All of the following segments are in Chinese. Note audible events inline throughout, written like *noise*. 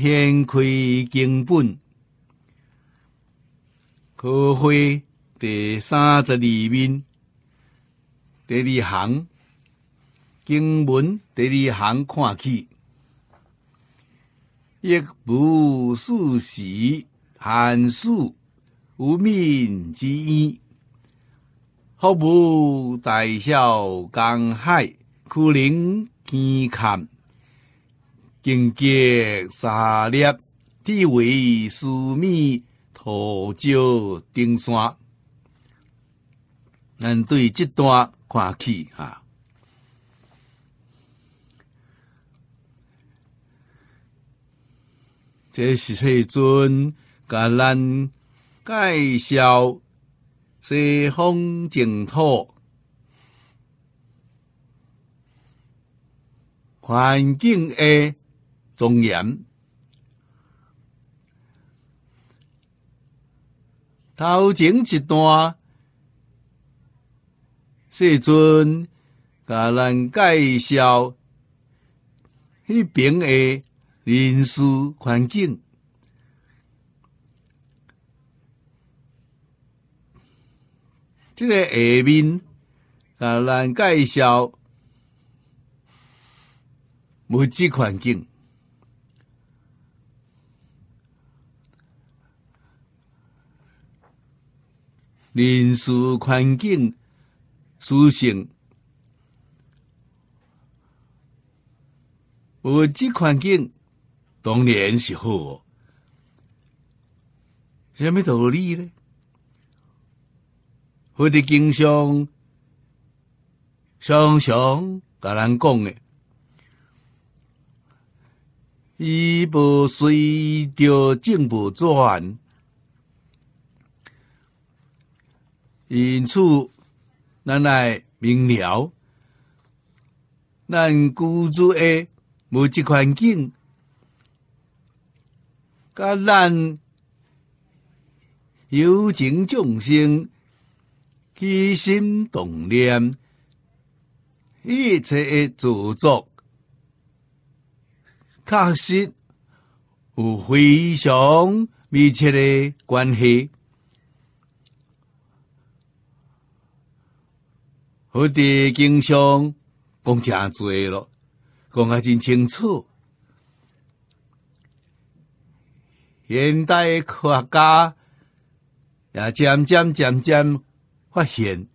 先开经本，科会第三十二面第二行经文第二行看去，亦无数时寒暑无名之一，福无大小江海，苦灵坚看。境界沙砾，地位疏密，土焦丁山。咱对这段看起啊，这是迄尊甲咱介绍西方净土环境诶。总言，头前一段，时尊甲咱介绍，迄边的人事环境，这个下面甲咱介绍，物质环境。人事环境、属性，我这款境当年是好，有咩道理咧？我的经商、常常甲人讲的，一波水就进不转。因此，咱来明了，咱居住的物质环境，甲咱有情众生起心动念一切的作作，确实有非常密切的关系。我哋经常讲诚多咯，讲啊真清楚。现代科学家也渐渐渐渐发现，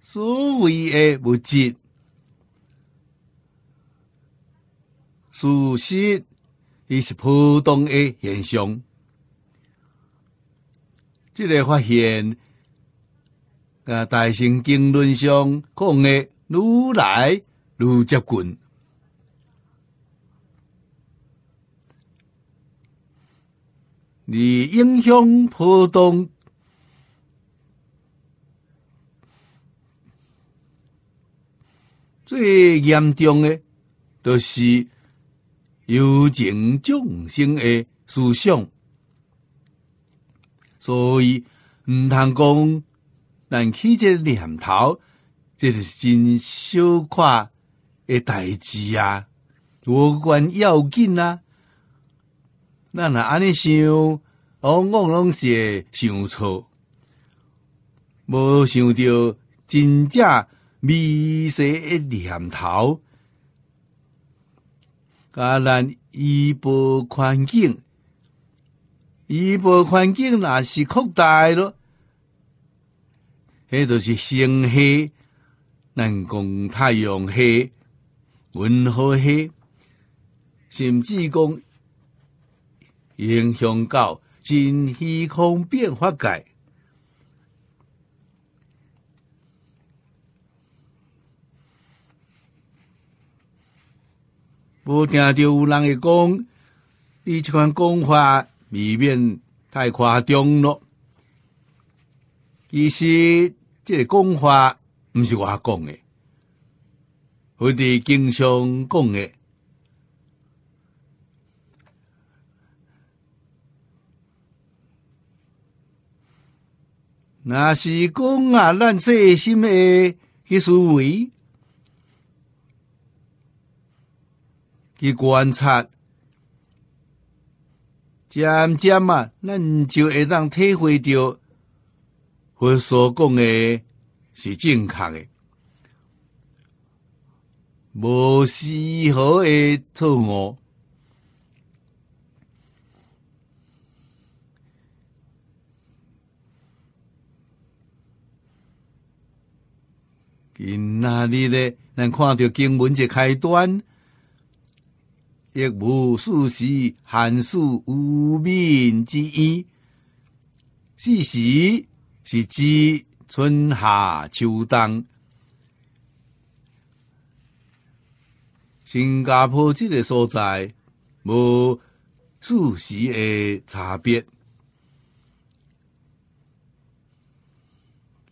所谓的物质，事实伊是普通的现象。即个发现，啊！大乘经论上讲的，如来如接近，而影响普通最严重的，就是有情众生的思想。所以毋通讲咱起这个念头这是真小看诶代志啊无关要紧啊咱若安尼想往往拢是会想错无想着真正美丽诶念头甲咱医保环境宇宙环境若是扩大咯，迄著是星系，人工太阳系、银河系，甚至讲影响到真空变化界。无听到有人会讲，你即款讲法未免太夸张了。其实，这讲法毋是我讲诶，我哋经常讲诶。那是讲啊，咱细些心的思维，去观察。渐渐啊，咱就会当体会到，佛所讲的是正确的，无丝毫的错误。今仔日咧，咱看到经文一开端？亦无数时，寒暑无眠之意。四时是指春夏秋冬。新加坡这个所在无数时的差别，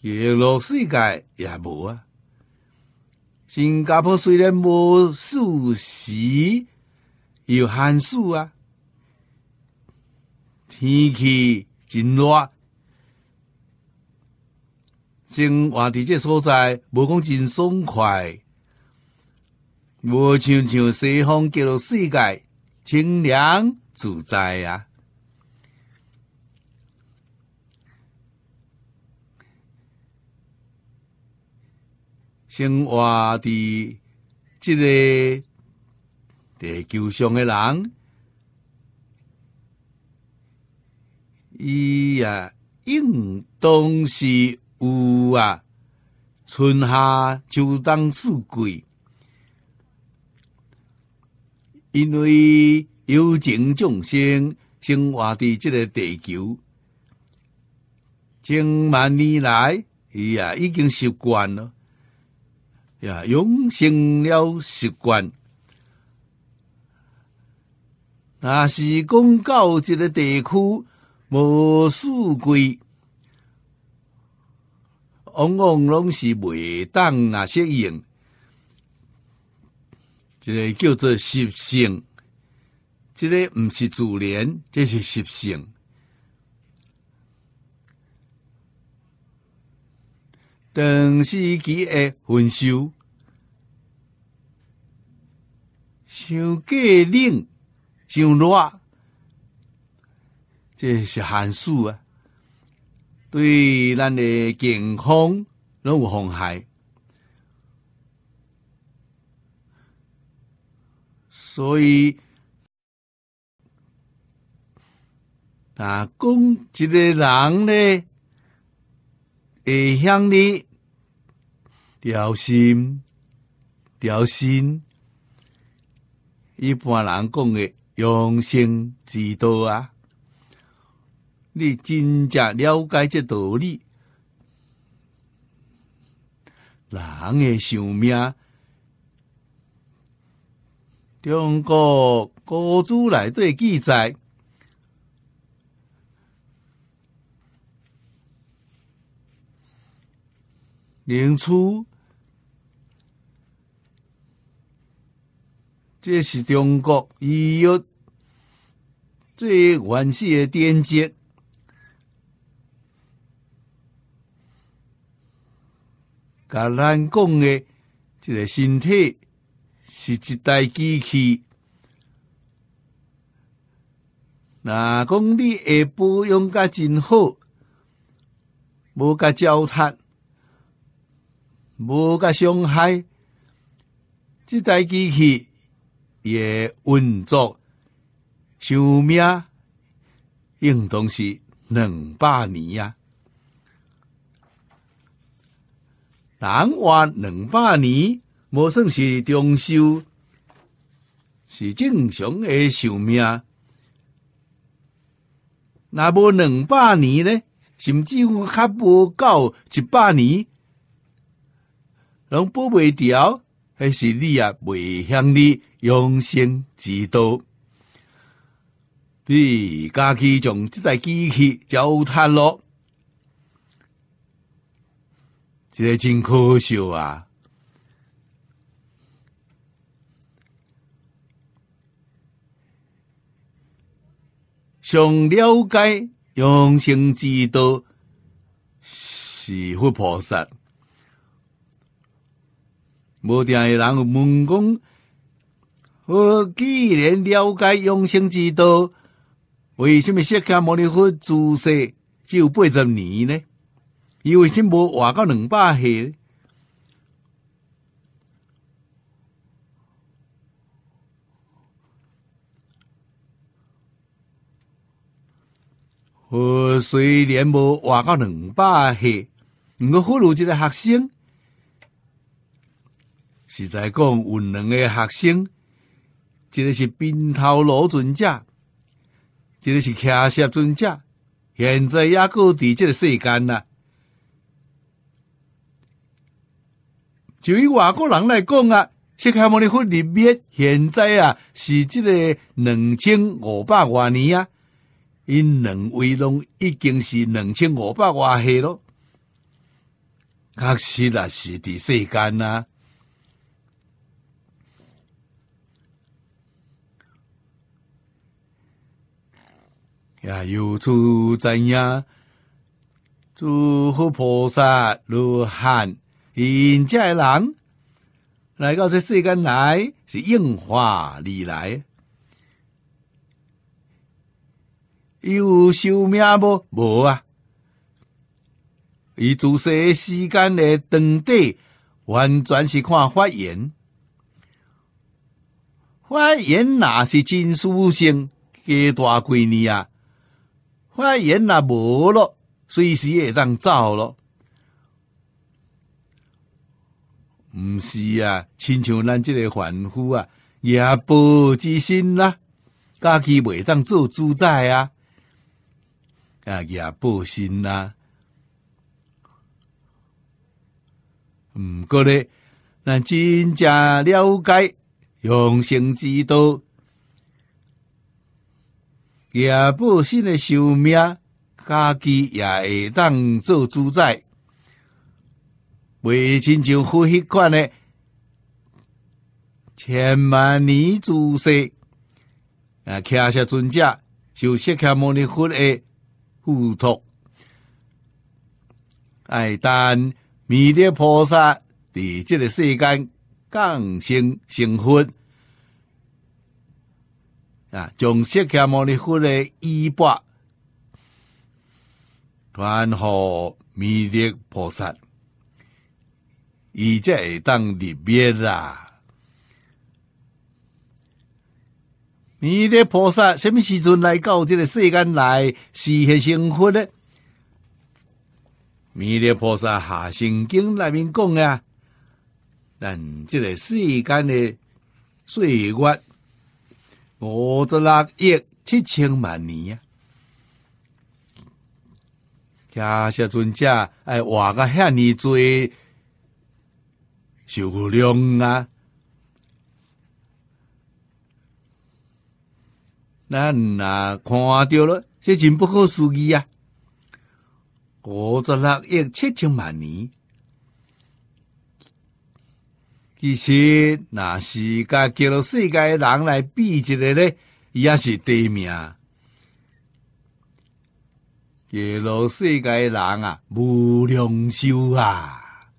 耶路世界也无啊。新加坡虽然无四时。有寒暑啊，天气真热，生活伫这所在，无讲真爽快，无像像西方叫做世界清凉自在啊。生华伫这个。地球上的人，伊啊，应当是有啊，春夏秋冬四季，因为有情众生生活伫即个地球，千万年来，伊啊，已经习惯了，呀，养成了习惯。若是讲到级个地区，无四季，往往拢是未当那些用，这个叫做习性，这个毋是自然，这是习性。等时机的丰收，收过令。上热，这是寒暑啊，对咱的健康拢有妨害。所以，打讲级个人呢，会向你调心、调心，一般人讲的。养生之道啊！你真正了解这道理，人的寿命，中国古书内底记载，年初。这是中国医药最原始的奠基。甲咱讲的这个身体是一台机器。那讲你也保养甲真好，无甲糟蹋，无甲伤害，这台机器。诶运作寿命应当是两百年啊。人活两百年，无算是长寿，是正常诶寿命。若无两百年呢？甚至乎较无到一百年，拢保未掉。还是你也未向你用心指导，你家己从即台机器交谈咯，即个真可笑啊！想了解用心之道，是佛菩萨。无定诶人问讲，我既然了解养生之道，为什么世间莫尼佛住世只有八十年呢？伊为什无活到两百岁？我虽然无活到两百岁，毋过俘如一个学生。实在讲有两个学生，一个是边头老尊者，一个是徛石尊者，现在也过伫这个世间啦。就以外国人来讲啊，释迦牟尼佛入灭，现在啊是这个两千五百多年啊，因两位龙已经是两千五百多岁咯，确实啦，是伫世间啦。呀，有出赞扬，诸佛菩萨罗汉，一切人，来到这世间来是应化而来。有修命不？无啊。伊主世时间的长短，完全是看发言。发言哪是真书生，给大几年啊！发言那无咯，随时会当走咯。毋是啊，亲像咱这个凡夫啊，也不之心啦，家己袂当做主宰啊，啊也不行啦。毋过咧，咱真正了解用心之道。业报身的寿命，家己也会当做主宰，未亲像呼吸款的千万年注释啊，看一下尊者，就释迦牟尼佛的护托。爱但弥勒菩萨伫这个世间降生成佛。啊！从释迦牟尼佛的衣钵传给弥勒菩萨，伊才会当离别啦。弥勒菩萨，什么时阵来到这个世间来实现成佛呢？弥勒菩萨下生经内面讲啊，咱这个世间的岁月。五十六亿七千万年呀！家下专家哎，话个向你做数量啊，咱那看掉了，这真不可思议呀！五十六亿七千万年。其实，那是甲叫做世界的人来比起咧，伊也是第一名。揭露世界人啊，无良修啊！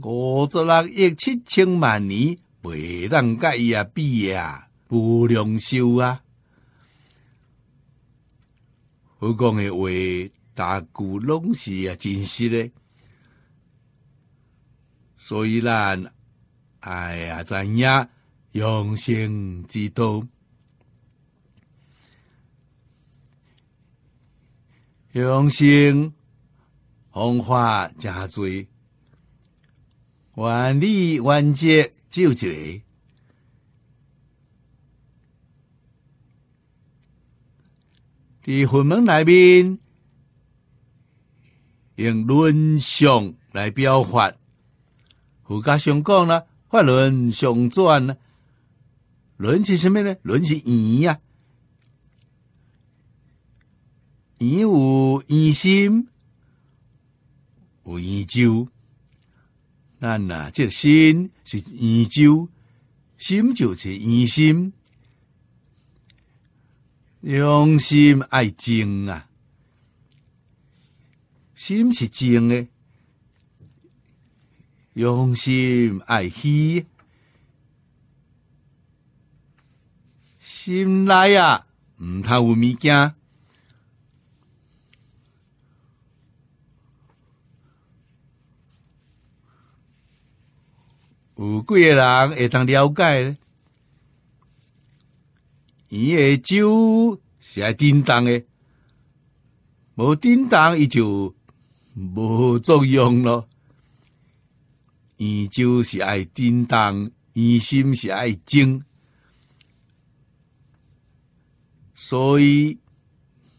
五十六亿七千万年，未当甲伊啊比啊，无良修啊！佛讲诶话，大古拢是啊，真实诶。所以，咱哎呀，怎样用心之道？用心红花加嘴，万里万结就这。伫佛门内面，用论相来标法。儒家上讲啦，法轮上转啦，轮是什？么呢？轮是圆呀。圆有圆心，有圆周。咱哪这心是圆周，心就是圆心。用心爱静啊，心是静诶。用心爱惜，心内啊毋通有物件，有个人会通了解呢，伊个酒是爱叮当诶，无叮当伊就无作用咯。你就是爱叮当，你心是爱静，所以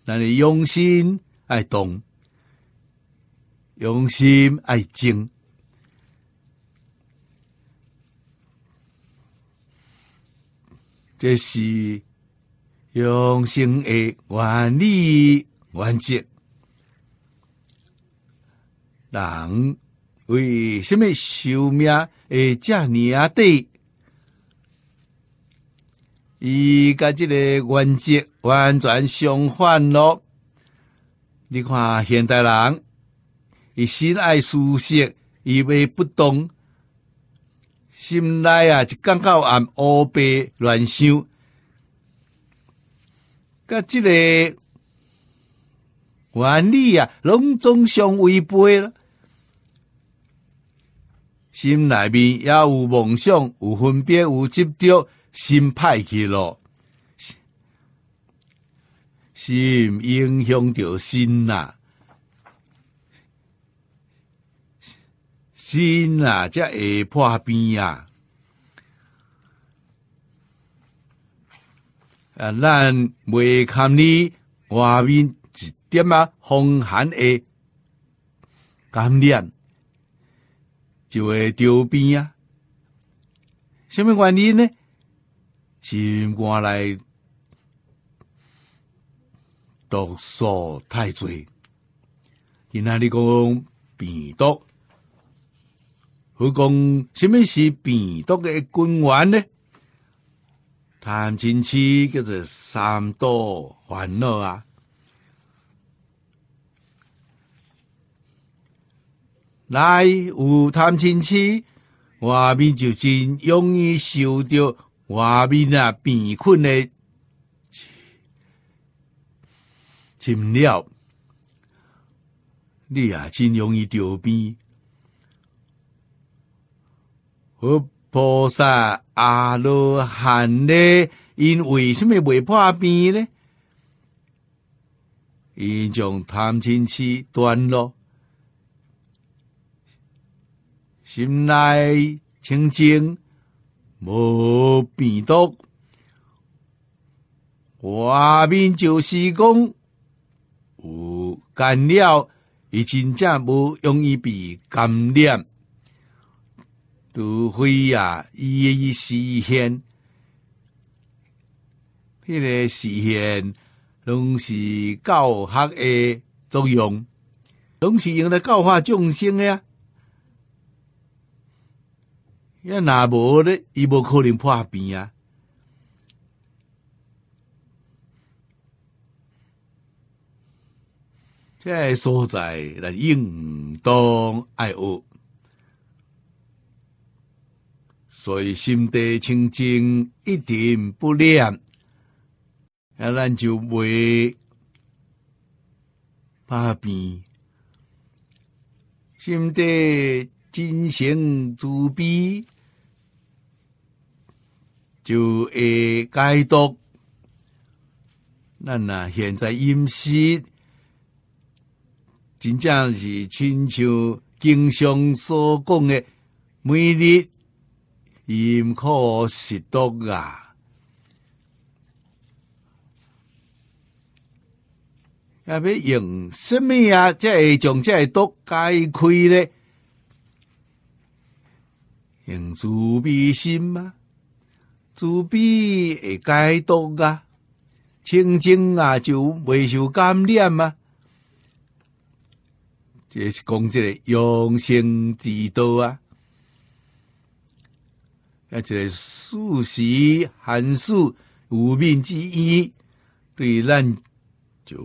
咱你用心爱动，用心爱静，这是用心的原理关键。人。为什么寿命诶尔啊短？伊甲即个原则完全相反咯。你看现代人，伊心爱舒适，以为不动，心内啊就感觉暗乌白乱想，甲即个原理啊，拢中相违背了。心内面也有梦想，有分别，有执着，心派去咯。心影响着心呐，心呐，才会破病呀。啊，咱未看你外面一点啊，风寒的感染。就会丢边啊。什么原因呢？是外来毒素太多。今仔你讲病毒，何讲什么是病毒的根源呢？贪嗔痴叫做三毒烦恼啊。内有贪嗔痴，外面就真容易受着外面啊贫困的，侵扰。你啊真容易掉病。和菩萨阿罗汉呢，因为什么未破病呢？因将贪嗔痴断了。心内清净无病毒，外面就是讲有干料，已经正无用一笔干料，除非呀一一实现。那个实现，拢是教学的作用，拢是用来教化众生的呀。要那无咧，伊无可能破病啊！这所在咱应当爱护。所以心地清净，一点不念，啊，咱就袂破病。心地精神慈悲。就解读。咱呐现在饮食真正是亲像经常所讲的，每日饮可食毒啊！要要用什么啊？才会将即个毒解开咧？用慈悲心吗？慈悲会解毒啊，清净啊就未受感染啊。这是讲这个养生之道啊，而个素食、寒素、无病之一，对咱就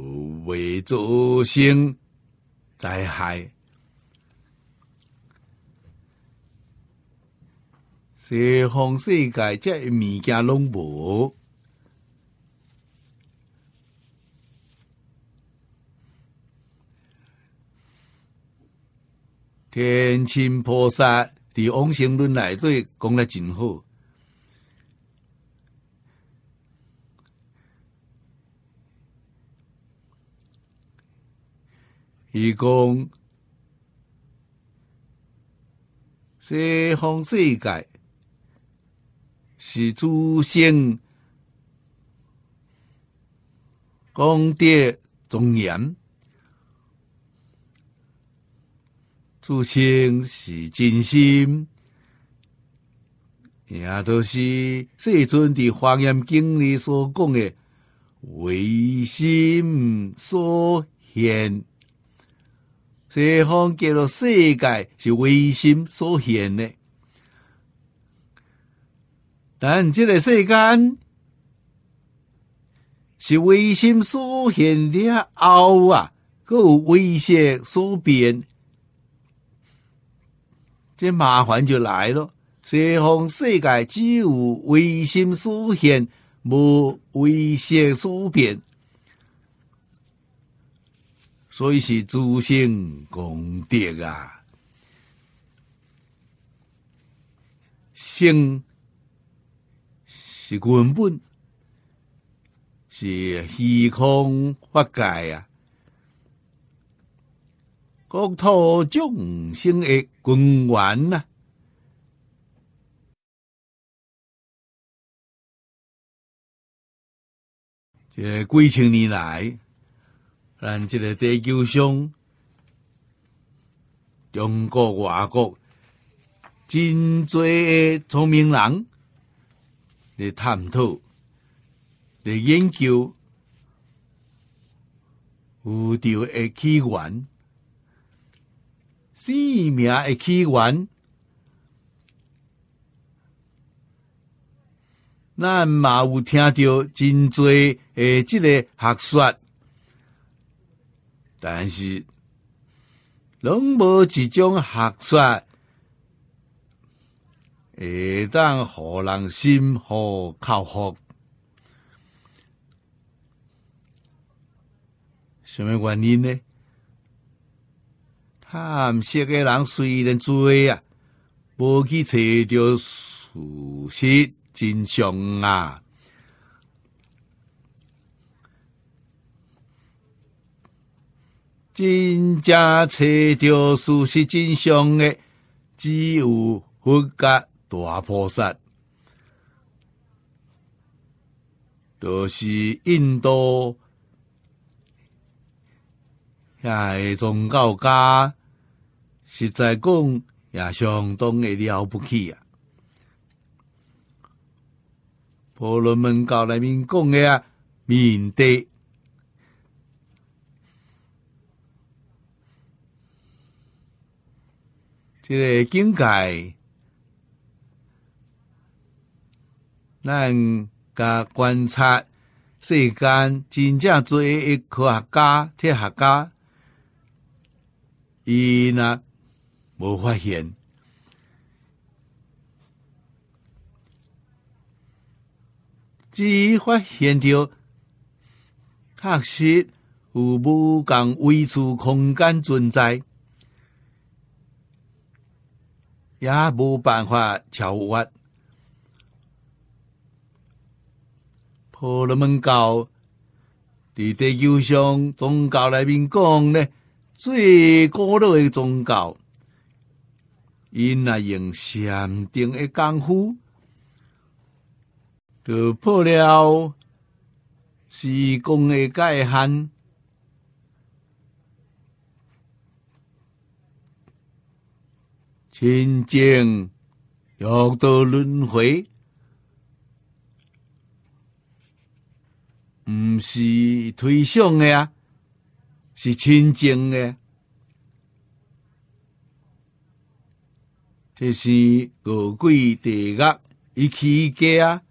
未造成灾害。西方世界即物件拢无，天亲菩萨伫《往生论》内对讲得真好，伊讲西方世界。是诸圣功德庄严，诸圣是真心，也都是世尊的《华严经》里所讲的唯心所现，西方极乐世界是唯心所现的。但这个世间是唯心所现的后啊，各有唯识所变，这麻烦就来了。西方世界只有唯心所现，无唯识所变，所以是诸行共敌啊，行。是根本，是虚空法界啊！国土众生的根源啊。这几千年来，咱这个地球上，中国、外国，真多聪明人。伫探讨，伫研究，有著诶起源，生命诶起源，咱嘛有听到真侪诶即个学说，但是拢无一种学说。会当互人心服口服。什么原因呢？贪色嘅人虽然啊，无去查到事实真相啊！真正查到事实真相嘅，只有合格。大菩萨，就是印度遐诶宗教家，实在讲也相当的了不起啊！婆罗门教内面讲的啊，面对即个境界。咱噶观察世间真正做一科学家，铁学家，伊那无发现，只发现着，确实有无共位处空间存在，也无办法超越。婆罗门教伫地球上宗教内面讲呢，最高老的宗教，因那用禅定的功夫，突破了时空的界限，清净，欲得轮回。毋是推想的啊，是亲证的。这是高鬼地狱一气家啊，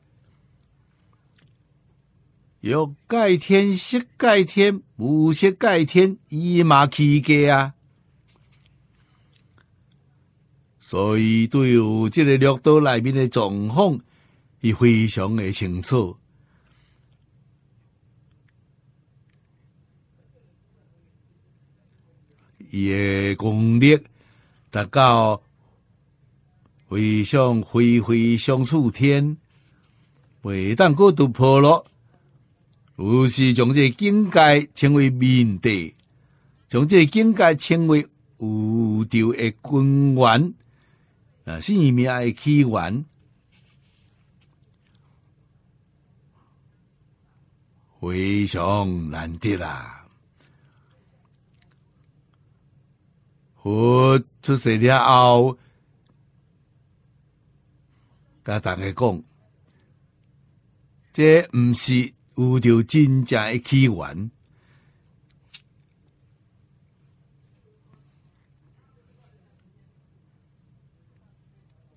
有盖天、色盖天、无色盖天，伊嘛气家啊。所以对我即个绿岛内面的状况，伊非常的清楚。伊诶功力达到非常飞飞上处天，每当过度破落，有时从这境界称为明地，从这境界称为无宙的根源啊，生命诶爱去玩，非常难得啦。我出世了后，甲大家讲，这毋是有条真正诶起源。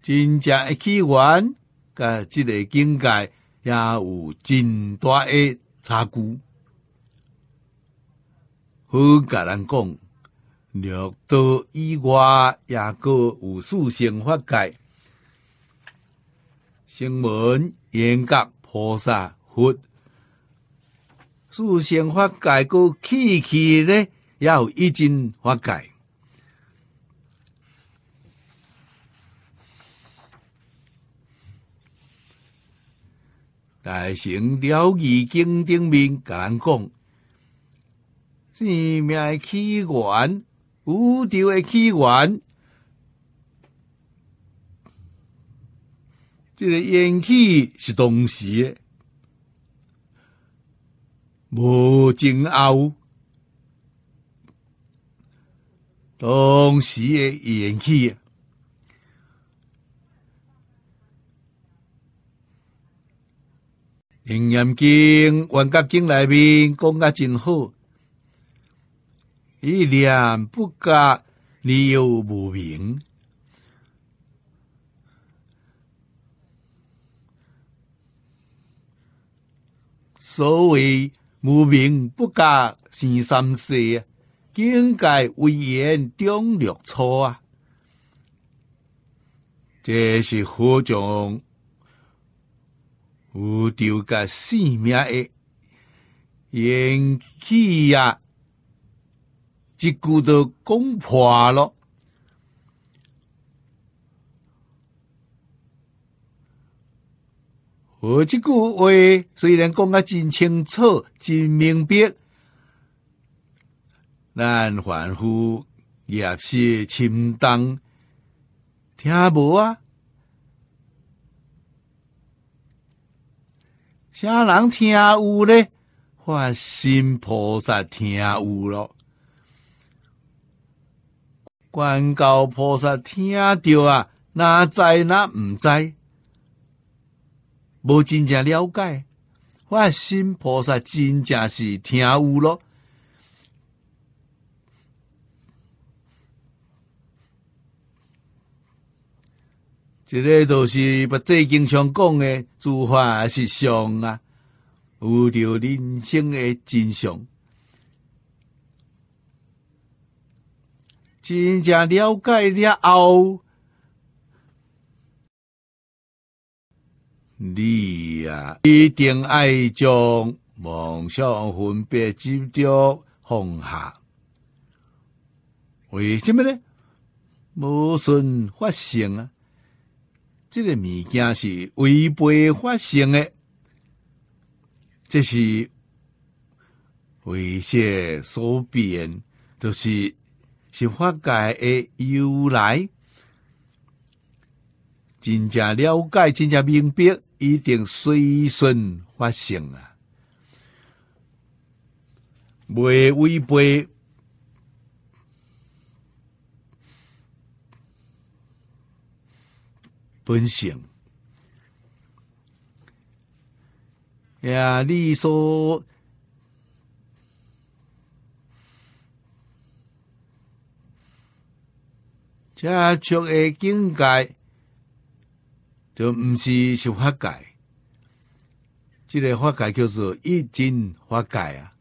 真正的起源，甲即个境界也有真大的差距。好甲难讲。六道以外也个有四圣法界，声闻、缘觉、菩萨、佛。四圣法界个器器咧，也有一真法界。在《心了易经》顶面，甲咱讲是命起源。宇宙的起源，这个元气是时的，无前奥，东时的元气，楞严经、圆觉经内面讲得真好。一念不改，你又无名。所谓无名不改，是三世境界威严，中六错啊！这是何种无调格性命的元起呀？结句都讲破了。我这句话虽然讲啊真清楚、真明白，但凡夫也是相当。听无啊？啥人听有呢？法身菩萨听有咯。观教菩萨听到啊，哪知哪唔知，无真正了解，我心菩萨真正是听有咯。这个都是把最经常讲的诸法实相啊，悟到人生的真相。真正了解了后，你呀一定爱将梦想分别执着放下。为什么呢？无顺发性啊！这个物件是违背发性的，这是为邪所变，都是。是法界诶由来，真正了解，真正明白，一定随顺法性啊，未违背本性。呀，你说。接触的境界，就毋是修法界，这个法界叫做一真法界啊，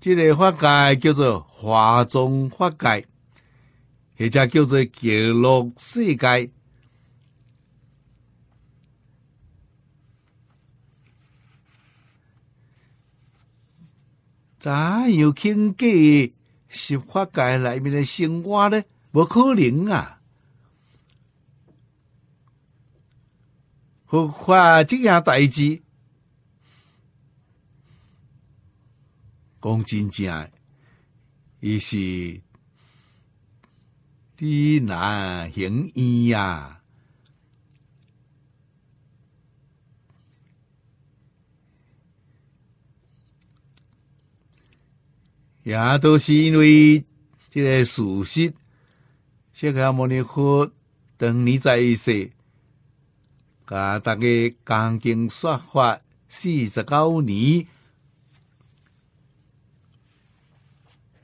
这个法界叫做华中法界，或者叫做极乐世界，怎样清净？是法界里面的生活呢？无可能啊！何况这样代志，讲真正，来伊是艰难行医呀。也都是因为这个事实。这个摩尼佛等你在世，甲大家讲经说法四十九年，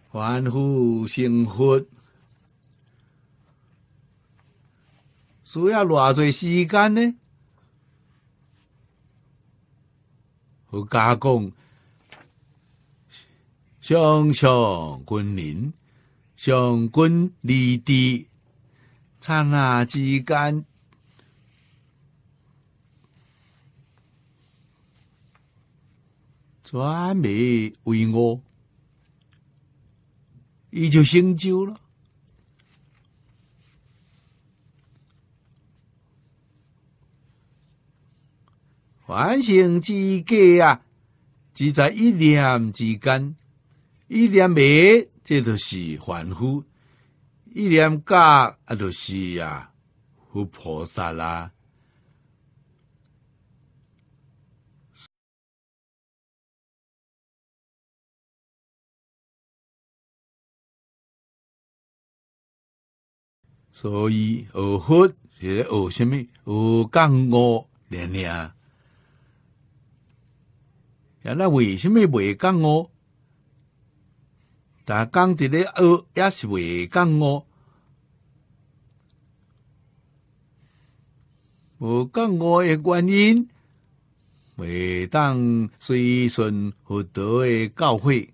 欢呼幸福，需要偌侪时间呢？好加工。上上君临，上君立地，刹那之间，转眉为我，伊就成就了。凡性之计啊，只在一念之间。一念灭，这都是凡夫；一念加，啊，都是呀，佛菩萨啦。所以二佛是二什么？二讲我，娘娘，原那为什么不讲我？但讲的咧，学也是未讲哦。无讲我的观音，每当随顺佛陀的教诲。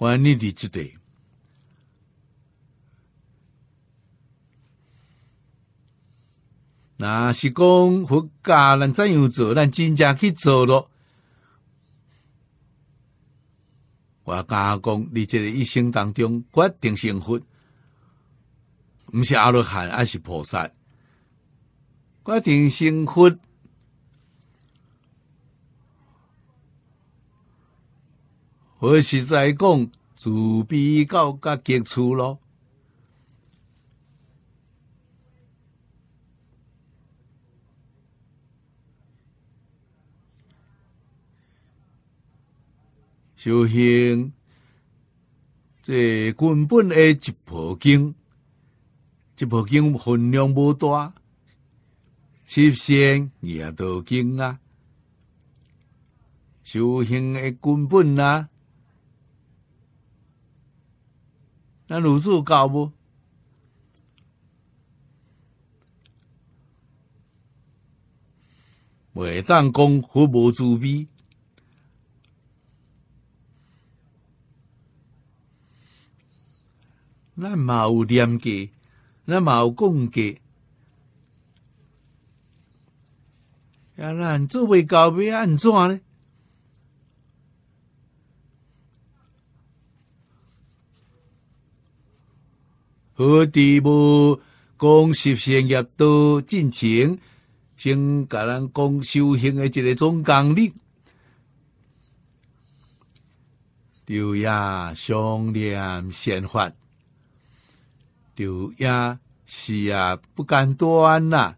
原念的值得。那是讲佛教咱怎样做，咱真正去做了。我讲，你这个一生当中决定幸福，不是阿罗汉，而是菩萨。决定幸福，我是在讲自卑到甲极处咯。修行，这根本诶一部经，这部经分量无大，实现廿道经啊。修行的根本啊，那如数够不？未当讲好无慈悲，咱嘛有念记，咱嘛有讲记。啊，咱做未到要安怎呢？何地无讲习性业道进程，先甲咱讲修行诶一个总纲领。就呀，上念善法。钓牙是啊，不敢断呐。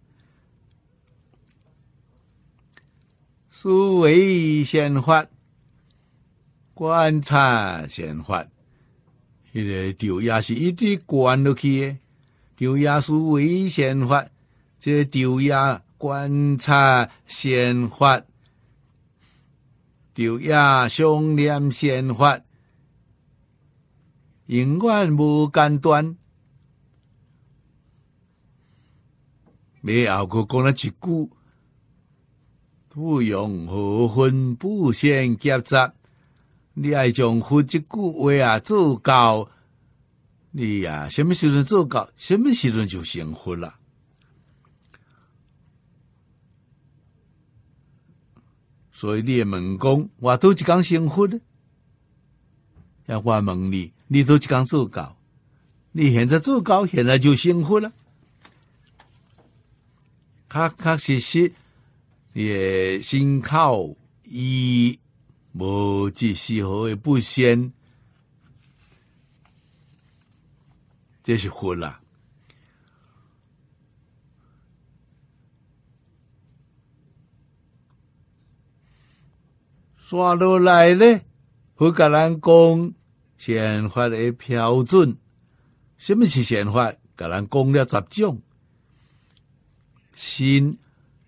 思维先发，观察先发。迄个丢牙是一直关落去的。钓牙思维先发，这钓牙观察先发，丢牙想念先发，永远无间断。你熬过讲了一句，不用何分，不先夹杂。你爱将乎这句话啊做到，你呀，什么时阵做到，什么时阵就幸福了。所以列门公，我都只讲幸福呢。要我问你，你都只讲做到？你现在做高，现在就幸福了。确确实实，也先靠伊无及时何诶不先？这是佛啦！刷落来咧，佛甲人讲宪法诶标准？什么是宪法？甲人讲了十种？心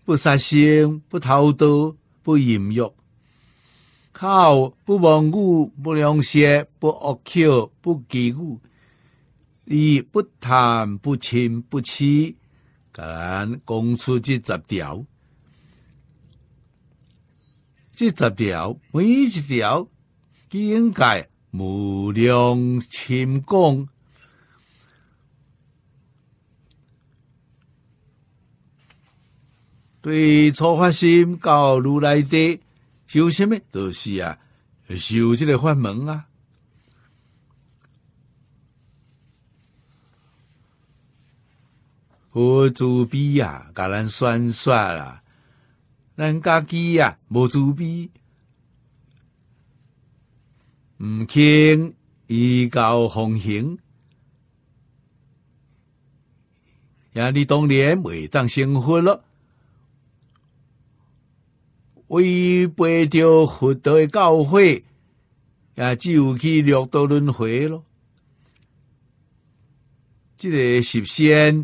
不杀生，不偷盗，不淫欲，口不妄语，不良舌，不恶口，不嫉语，亦不贪，不嗔，不痴，敢讲出这十条。这十条，每一条，应该无量千功。对初发心到如来地，修什么都是啊，修这个法门啊。无慈悲啊，甲咱算算啦，咱家己啊，无慈悲，毋轻依教奉行，呀你当年未当成佛了。违背着佛陀的教诲，也只有去六道轮回咯。这个实现，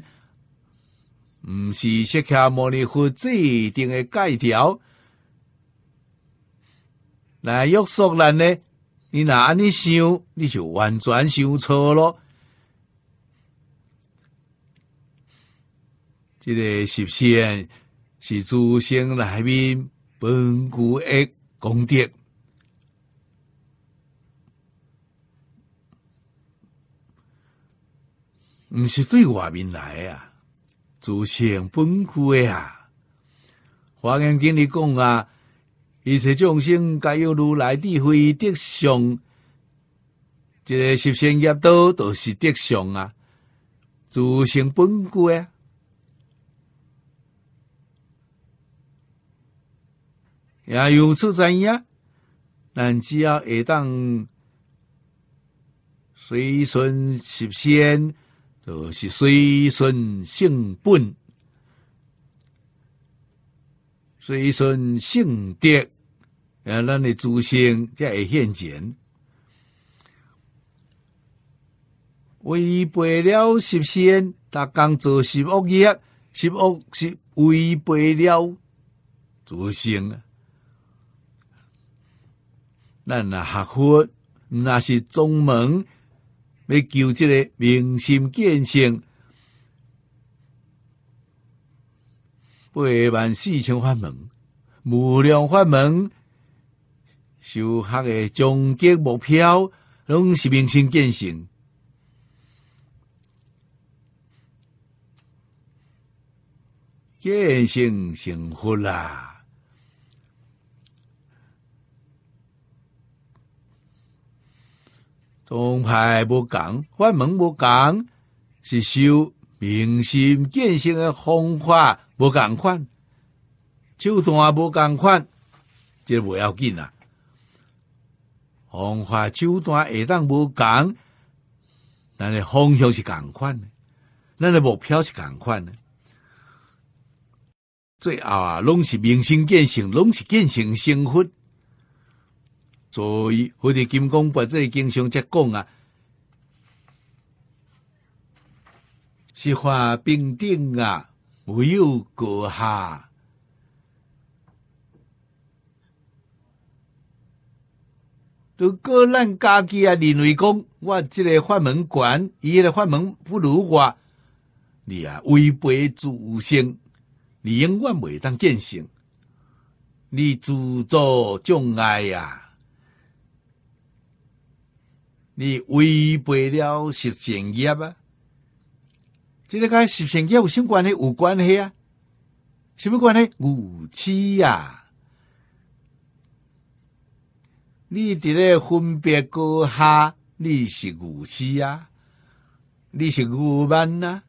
毋是释迦牟尼佛制定的戒条。那约束人呢？你若安尼想，你就完全想错咯。这个实现是诸星来面。本古的功德。毋是对外面来啊，祖先本古呀。华严经理讲啊，一切众生皆由如来智慧德相。即个十善业道都是德相啊，祖先本古呀。也有出知呀，咱只要会当随顺实现，就是随顺性本，随顺性德，啊，咱的祖先会现前。违背了实现，打工做是恶业，是恶是违背了祖先。咱若学佛若是宗门，要求即个明心见性，八万四千法门，无量法门，修学的终极目标，拢是明心见性，见性成佛啦。招派无共，法门无共，是修明心建设的方法无共款，手段无共款，这不要紧啦。方法手段也当无共，咱的方向是共款的，咱的目标是共款的。最后啊，拢是明心建设，拢是建设生活。所以，好似金公佛这经常在讲啊，是话平定啊，没有阁下。如果咱家己啊认为讲，我即个法门管，伊个法门不如我，你啊违背祖性，你永远袂当见性，你自作障碍啊。你违背了十践业啊！这个跟十践业有什关系？有关系啊！什么关系？武器呀！你伫咧分别过下，你是武器呀，你是牛慢呐。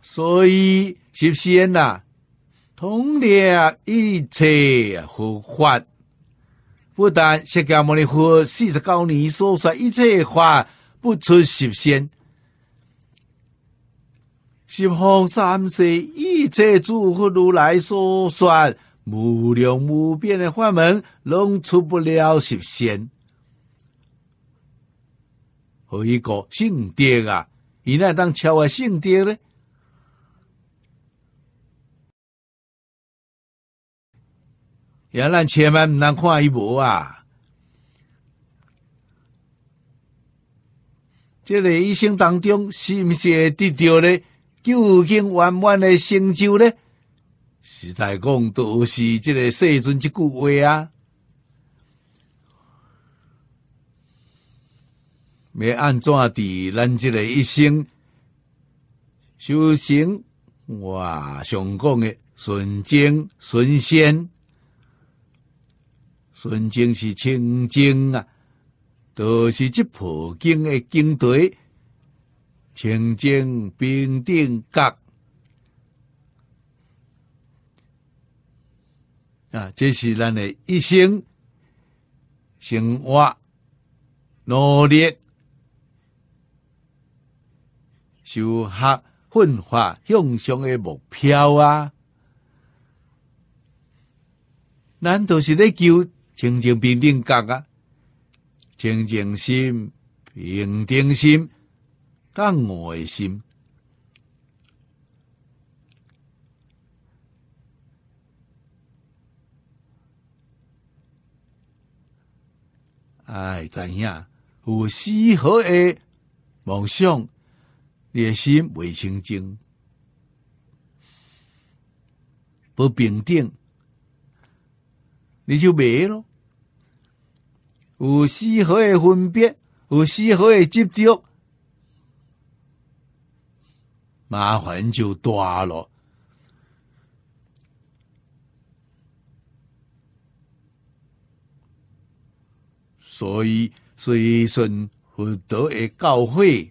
所以，首先呐，通了一切佛法。不但释迦牟尼佛四十九年所说一切话不出实现，十方三世一切诸佛如来说说无量无边的法门，拢出不了实现。和一个圣爹啊，你那当超越圣爹呢？也咱千万毋通看伊无啊！即个一生当中，是毋是会得着咧，究竟圆满的成就咧？实在讲，都是即个世尊即句话啊！要安怎伫咱即个一生修行，哇！上讲的纯间，纯间。纯净是清净啊，都是这普京的军队，清净平等觉啊，这是咱的一生生哇、努力、修学、奋发向上的目标啊，难道是咧求清净、平定、觉啊！清净心、平定心、干我的心。哎，知影有丝毫的梦想，你的心未清净，不平定，你就没了。有丝毫的分别，有丝毫的执着，麻烦就大了。所以，随顺佛德的教诲，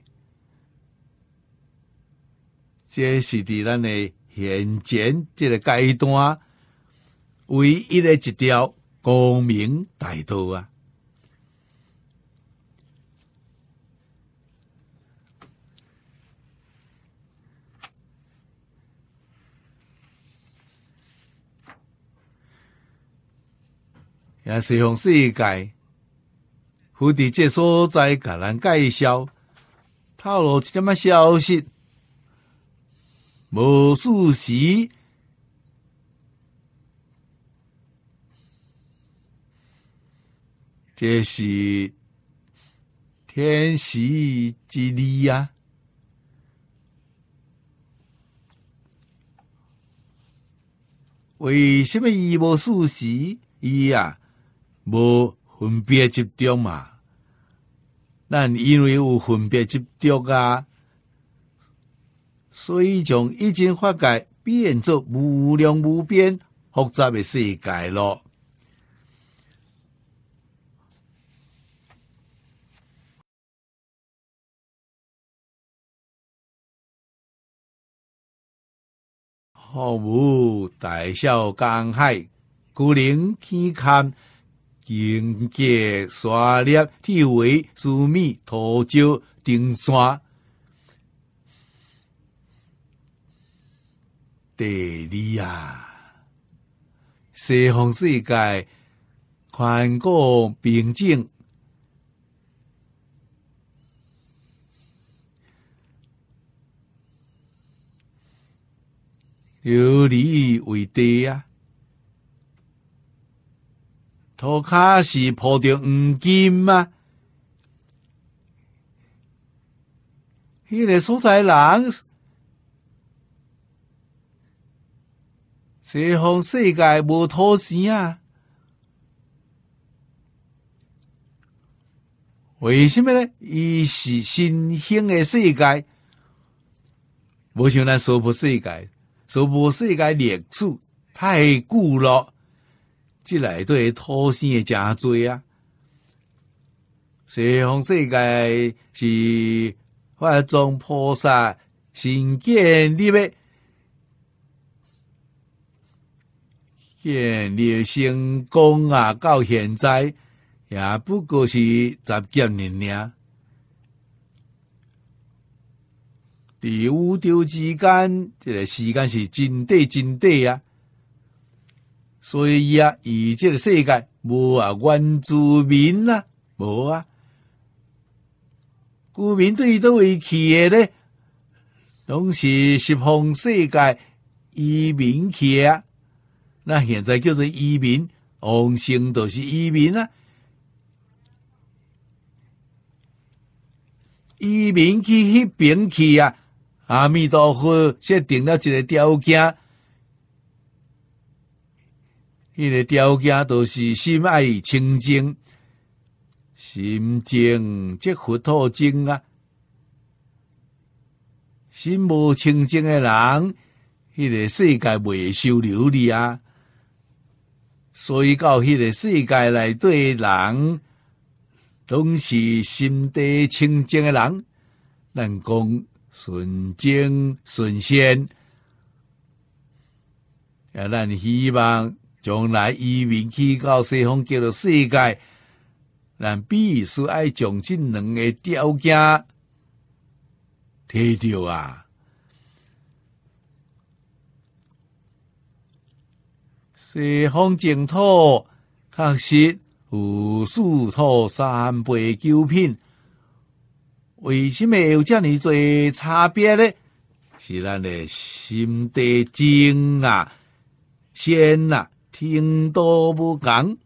这是伫咱的现前这个阶段唯一的一条光明大道啊。在是向世界，福地这所在甲人介绍，透露一点仔消息，无事适，这是天时之利呀？为什么伊无事适？伊啊？无分别集中嘛，咱因为有分别集中啊，所以从一经法界变作无量无边复杂的世界咯。好无大小刚海，古灵健堪。营建山裂、铁为疏密、土胶、钉山。地力啊！西方世界，宽广平静，有利为地啊！涂骹是铺着黄金吗？迄、那所在人，西方世界无托西啊？为什么呢？伊是新兴的世界，无像咱娑婆世界，娑婆世界历史太古了。这来对土生诶真多啊！西方世界是化装菩萨、新建立诶，建立成功啊！到现在也不过是十几年尔。伫宇宙之间，即、这时间是真短，真短啊！所以伊啊，伊即个世界无啊原住民啊，无啊，居民对都为去诶咧，拢是西方世界移民去啊。那现在叫做移民，王星都是移民啊，移民去迄边去啊，阿弥陀佛，说定了一个条件。迄个条件都是心爱清净，心净即佛陀经啊。心无清净诶人，迄个世界未收留你啊。所以到迄个世界内底人，拢是心地清净诶人，能讲顺经顺仙。啊，咱希望。用来移民去到西方叫做世界，咱必须爱将这两个条件提到啊。西方净土确实有四土三杯九品，为什么有这你多差别呢？是咱的心地精啊，先啊。听多不讲，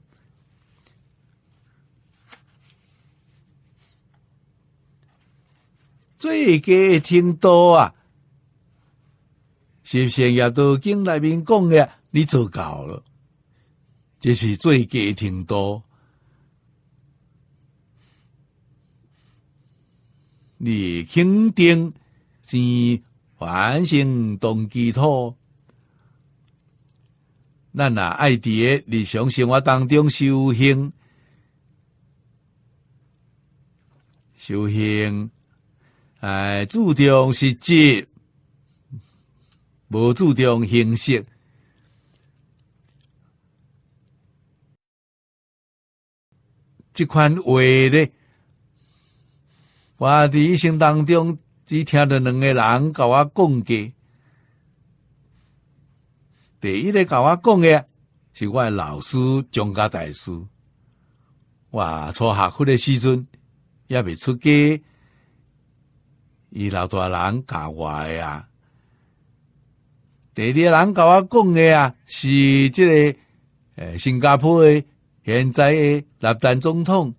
最多听多啊！是不是也都跟内面讲的，你做到了，这是最多听多。你肯定是反省动机础。咱若爱伫诶日常生活当中修行，修行，哎，注重实际，无注重形式。即款话咧，我伫一生当中只听着两个人甲我讲过。第一个甲我讲的，是我的老师张家大师。哇，初学课的时阵，也未出街，伊老大人教我啊。第二人甲我讲的啊，是即个诶，新加坡诶现在的立丹总统。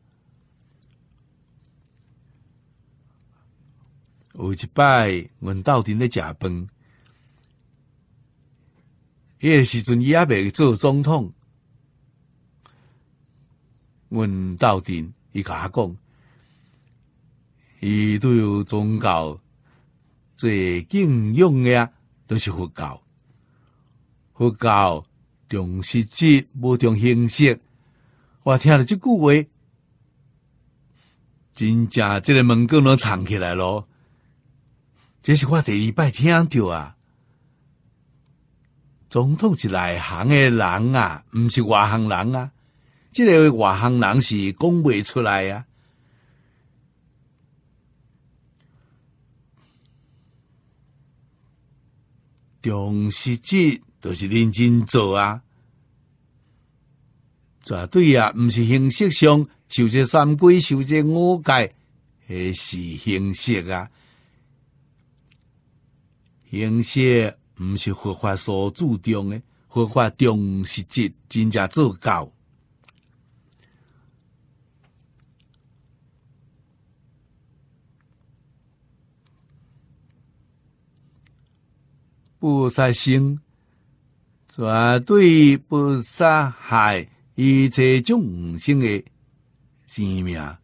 有一摆，阮到阵咧食饭。迄时阵伊也未做总统，阮斗阵伊甲我讲，伊对有宗教，最敬仰的都是佛教。佛教重实质，无重形式。我听了即句话，真正即个门更能藏起来咯。这是我第二摆听着啊。总统是内行的人啊，毋是外行人啊。即个外行人是讲袂出来啊。重实质著是认真做啊，绝对啊，毋是形式上守这三规、守这五戒，迄是形式啊，形式。毋是佛法所注重诶，佛法中实质，真正做到。不杀生，绝对不杀害一切众生的生命。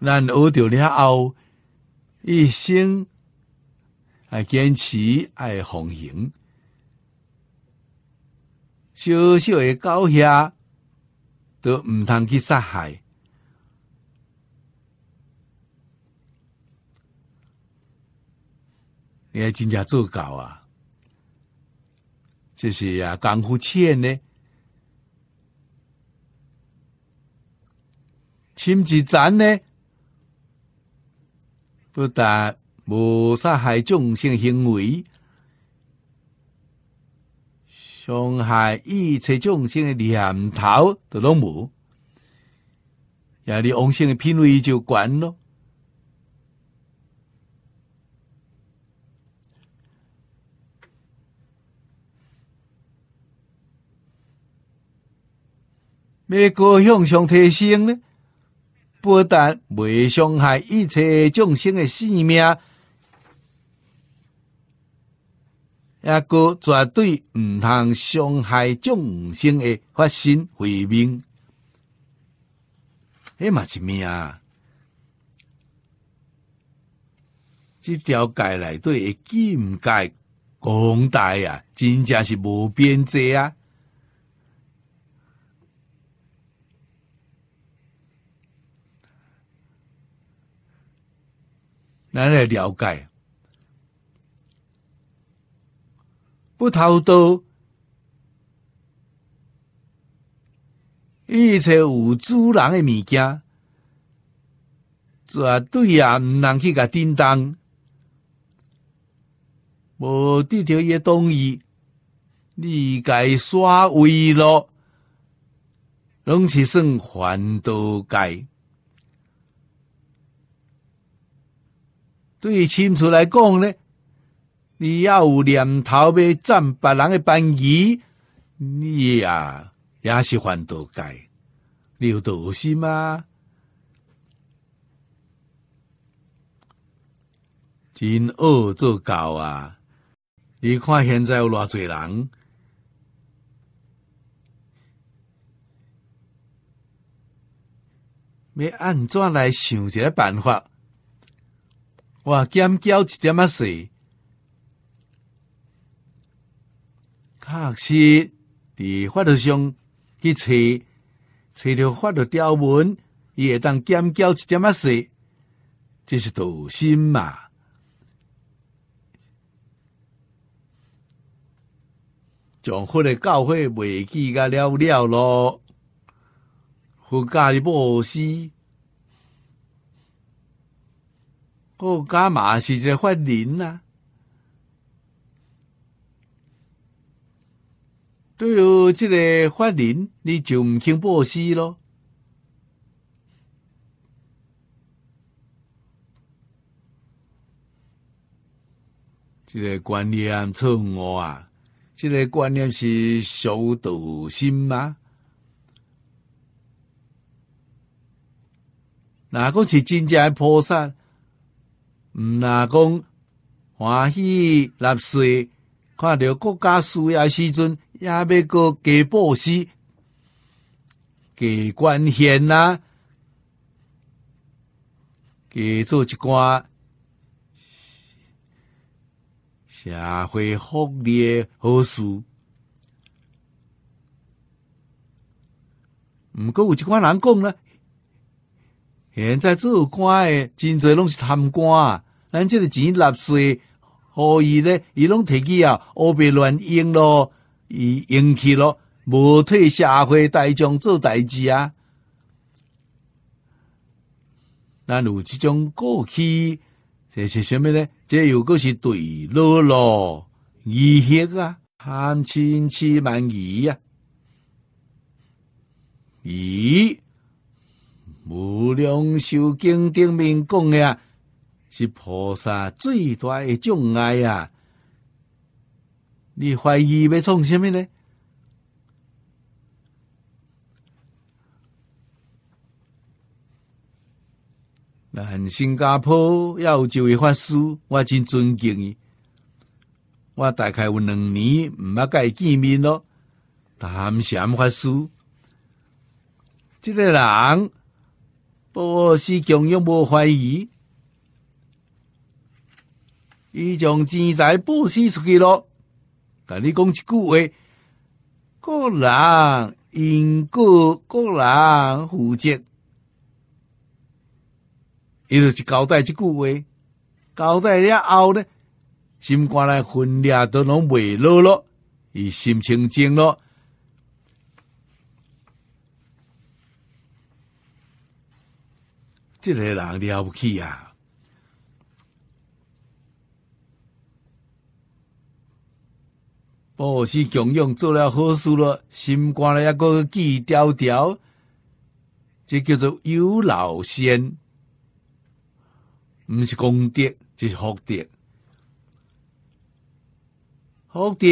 咱学着了后，一生爱坚持爱奉行，小小的高下都毋通去杀害。你还真正做到啊？这是啊，功夫浅呢，深一层呢？不但无杀害众生行为，伤害一切众生的念头都拢无，也你往生的品位就高了，要高向上提升呢。不但未伤害一切众生的性命，也绝对毋通伤害众生的发心慧命。迄嘛，是面啊，即条界内底对境界广大啊，真正是无边际啊！拿来了解，不偷到一切有主人的物件，绝对呀，毋能去甲叮当，无这条也同意，你该刷位咯，拢是算还都该。对于亲属来讲呢，你要有念头要占别人的便宜，你呀也是犯多戒，你有道心吗？真恶作搞啊！你看现在有偌济人，没按怎来想个办法。我减交一点仔水，确实伫法律上去找找到法律条文，伊会当减交一点仔水，这是道心嘛。将佛的教诲未记个了了咯，佛教的布施。我干嘛是个法轮呢？对于这个法轮，你就毋听波施咯？这个观念错误啊！这个观念是修道心吗？哪个是正家菩萨？毋那讲欢喜纳税，看到国家需要时阵，也要过加布施，加关献啦，加做一寡社会福利好事。毋过有一寡人讲啦，现在做官诶，真侪拢是贪官啊！咱即个钱纳税，何以咧？伊拢摕去啊，乌必乱用咯？伊用去咯，无替社会大众做代志啊！咱有即种过去，这是什么呢？这又都是对路咯，伊迄啊，贪钱吃万二啊，咦？无量寿经顶面讲啊。是菩萨最大的障碍啊！你怀疑要从什么呢？咱新加坡要有一位法师，我真尊敬伊。我大概有两年毋捌甲伊见面咯。谈们想法师，这个人不是强有无怀疑。伊将钱财布施出去咯，甲你讲一句话，个人因果，个人负责，伊就是交代一句话，交代了后呢，心肝来分裂都拢未落了，伊心清净了，这个人了不起啊！布施供养做了好事了，心肝了一个记条条，这叫做有老先，毋是功德，这是福德。福德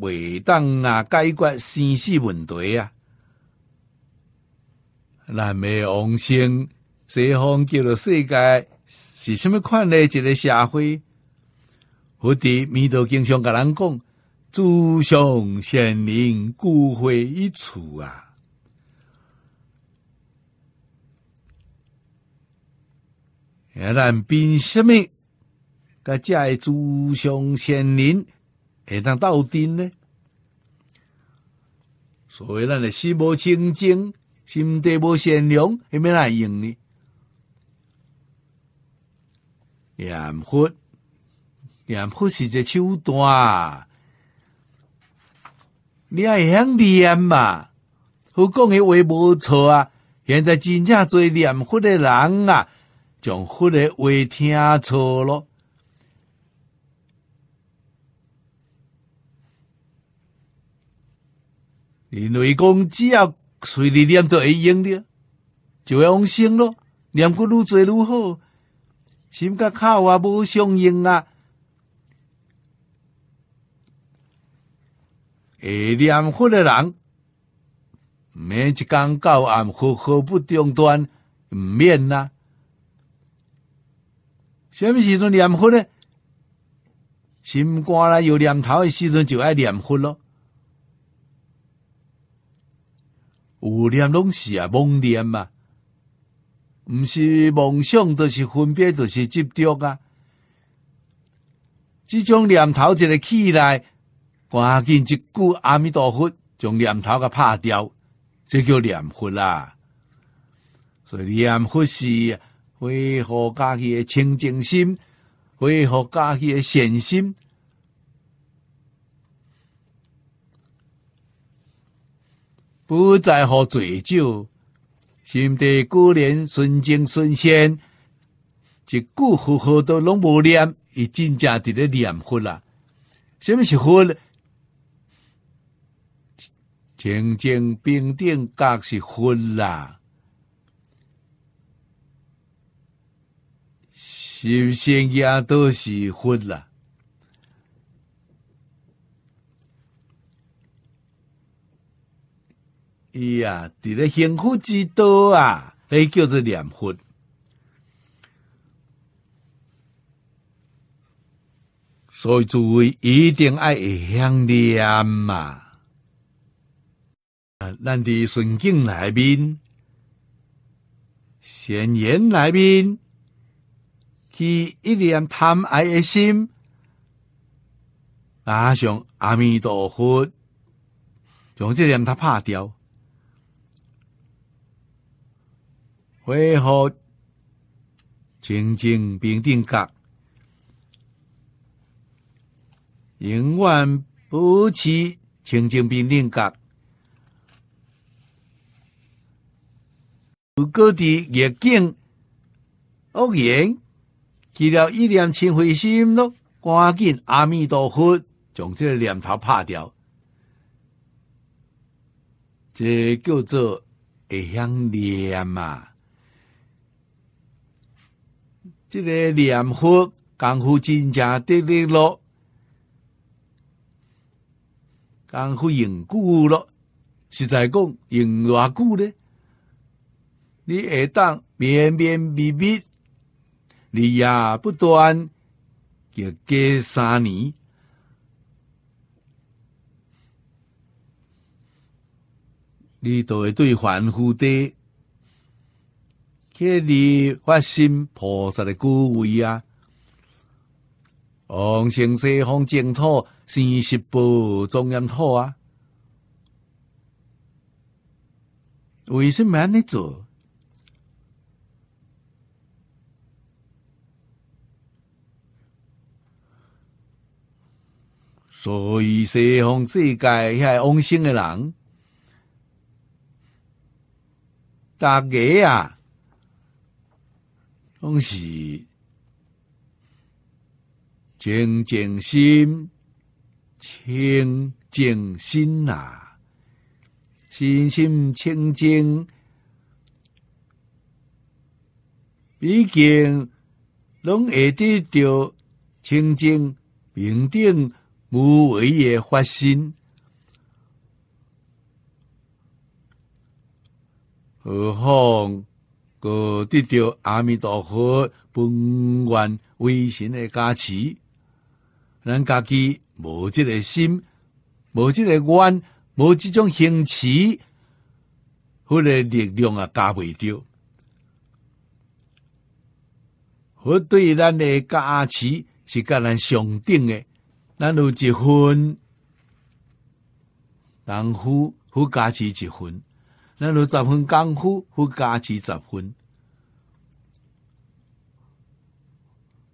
未当啊，解决生死问题啊。南无王星西方叫做世界是什么款的一个社会，阿弥陀佛经常甲人讲。祖上显灵，骨会一处啊！难辨什么？该诶祖雄显灵会当斗顶呢。所谓“咱诶心无清净，心地无善良”，也没来用呢。念佛，念佛是只手段。你还想念嘛？我讲的话无错啊！现在真正做念佛的人啊，将佛的话听错咯。因为讲只要随你念就会用的，就会往生咯。念过愈多愈好，心甲口啊，无相应啊。会念佛的人，每一天到晚好好不中断，毋免啦。什么时阵念佛呢？心肝了有念头的时阵，就爱念佛咯。有念拢是啊，妄念嘛，毋是梦想，就是分别，就是执着啊。这种念头一个起来。关键一句阿弥陀佛，将念头给拍掉，这叫念佛啦。所以念佛是恢复家己的清净心，恢复家己的善心，不在乎罪酒，心地固然纯净纯善，一句佛号都拢无念，伊真正伫咧念佛啦。什么是佛呢？清净平等，各是佛啦。修仙也都是佛啦。伊啊，伫咧幸福之都啊！迄叫做念佛。所以诸位一定爱向念嘛。啊！咱伫顺境内面，善言内面，起一念贪爱的心，阿上阿弥陀佛，将这念他拍掉，恢复清净平等觉，永远保持清净平等觉。各地业境恶缘，去了一点清灰心咯，赶紧阿弥陀佛，将这个念头拍掉。这叫做会相念嘛。这个念佛功夫真正得力咯，功夫用久咯，实在讲用偌久呢？你会当绵绵密密，你也不断给给三你，你都会对凡夫的，给你发心菩萨的古位啊！往生西方净土，生十部庄严土啊！为什么安尼做？所以，西方世界遐往生心人。大家啊，拢是清净心、清净心啊，心心清净。毕竟，拢会得到清净、平定。无为也发心，何况个得到阿弥陀佛本愿威神的加持，咱家己无即个心，无即个愿，无即种兴趣，好嘞，力量啊加袂着。好，对咱的加持是甲咱上顶的。那如一分，丈夫和加持一分；那如十分功夫和加持十分。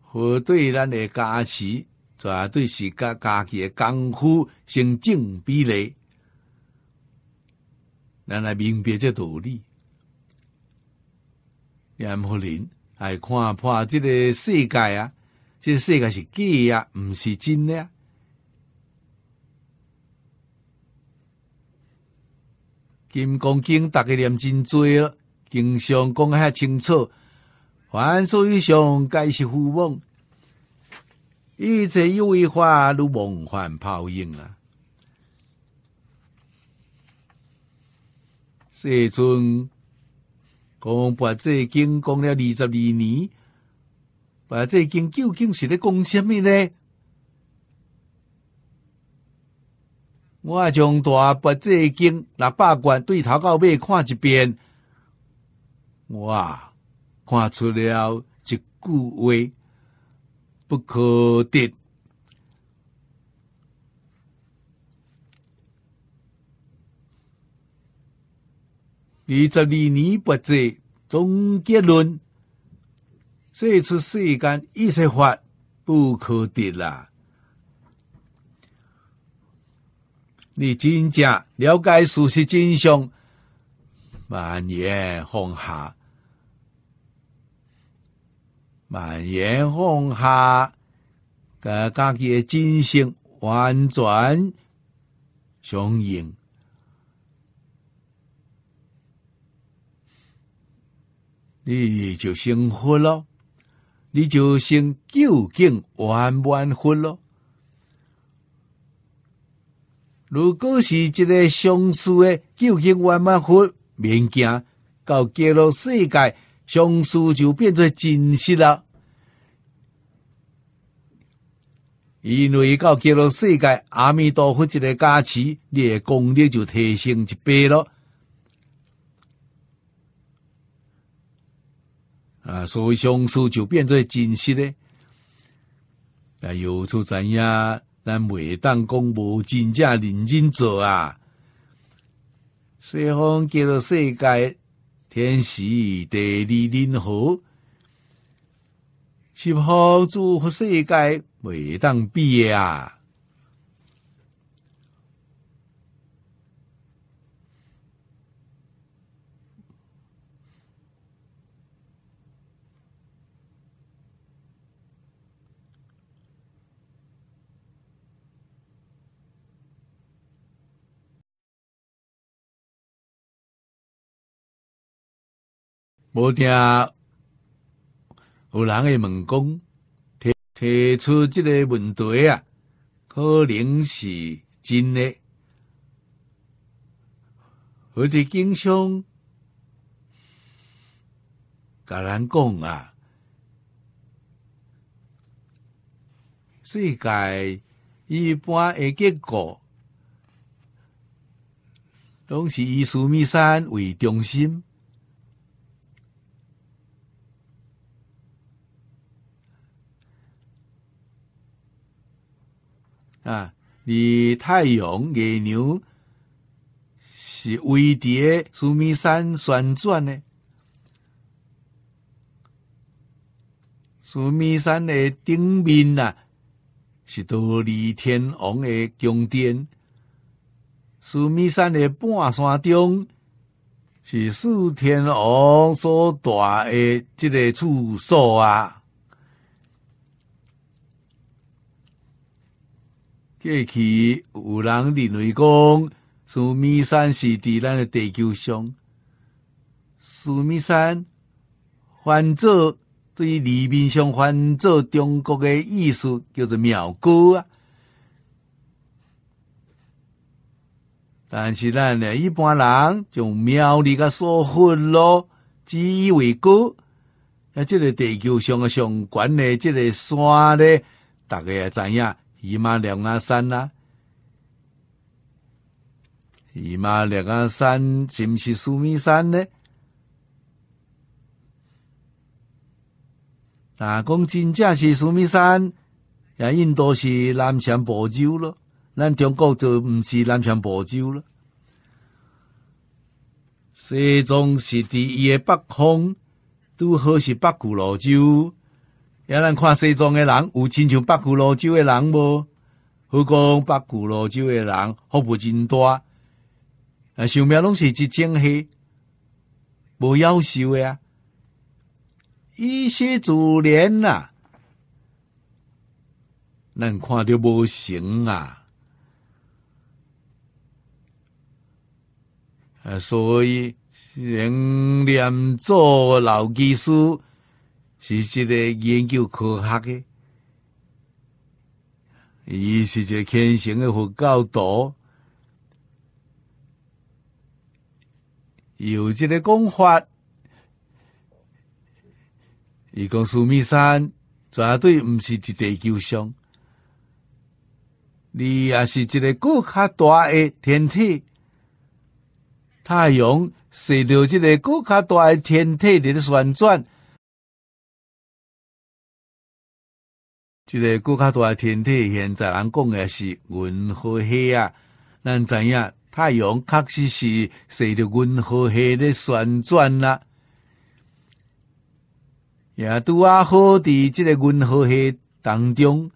何对咱的加持，绝对对甲家己的功夫成正比例，咱来明白这道理。两百人来看破这个世界啊，这个世界是假啊，毋是真啊。金刚经大家念真多，经常讲遐清楚。凡所以上皆是浮妄；一切有为法，如梦幻泡影啊！世尊，讲把这经讲了二十二年，把这经究竟是在讲什么呢？我从大不遮经六百卷对头到尾看一遍，哇，看出了一句话：不可得。二十二年不遮，总结论，说出世间一切法不可得啦。你真正了解事实真相，蔓延放下，蔓延放下，甲家己诶真相完全相应，你就幸福咯，你就成究竟圆满福咯。如果是一个相思的究竟圆满或免惊，到极乐世界，相思就变作真实了。因为到极乐世界，阿弥陀佛这个加持，你的功力就提升一倍了。啊，所以相思就变作真实的。啊，有出怎样？咱袂当讲无真正认真做啊！西方叫做世界天时地利人和，希望做世界袂当变啊！无听有人会问讲，提提出即个问题啊，可能是真诶。我伫经上，甲人讲啊，世界一般诶结果，拢是以苏密山为中心。啊！你太阳、月牛是围着苏米山旋转呢。苏米山的顶面啊，是多立天王的宫殿。苏米山的半山中，是四天王所住的这个处所啊。过去有人认为讲，苏米山是伫咱诶地球上，苏米山换做对黎面上换做中国的意思叫做庙高啊。但是咱诶一般人就庙里个说获咯，只以为高。那这个地球上诶上悬的这个山呢，大个也知影。姨妈两啊三呐，姨妈两啊三，是不是苏米山呢？啊，讲真正是苏米山，人印度是南墙薄洲咯，咱中国就毋是南墙薄洲咯。西藏是伫伊个北方，拄好是北古老洲。也咱看西藏的人，有亲像北古罗州的人无？好讲北古罗州的人好无真大，啊，上命拢是一种黑，无夭寿的啊！一些主年呐，咱看着无成啊！啊，所以连念做老技师。是一个研究科学的，伊是个虔诚的佛教徒，有这个讲法。伊讲苏密山绝对毋是伫地球上，你也是一个够较大诶天体，太阳随着这个够较大诶天体伫咧旋转。即个骨较大诶天体，现在人讲诶是银河系啊。咱知影太阳确实是随着银河系咧旋转啦。也拄啊好伫即个银河系当中，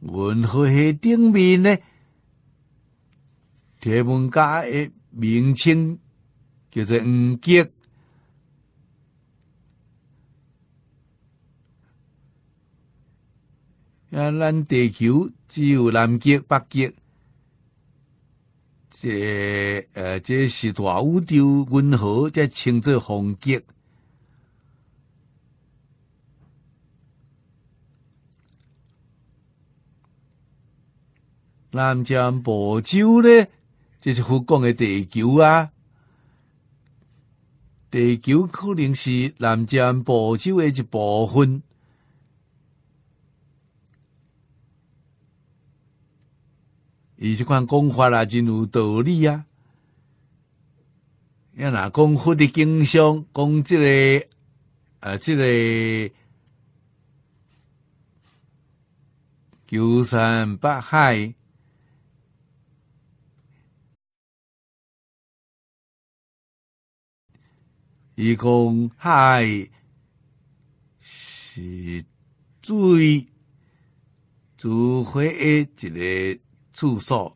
银河系顶面咧，天文家诶名称叫做五极。啊！咱地球只有南极、北极，这、呃，这是大宇丢温和，这称作红极。南疆北洲呢，这是佛讲的地球啊，地球可能是南疆北洲的一部分。伊即款讲法啦，真有道理啊。要拿功夫的经商，讲这个，啊，这个九山八海，伊讲嗨是注意主会一个。住所，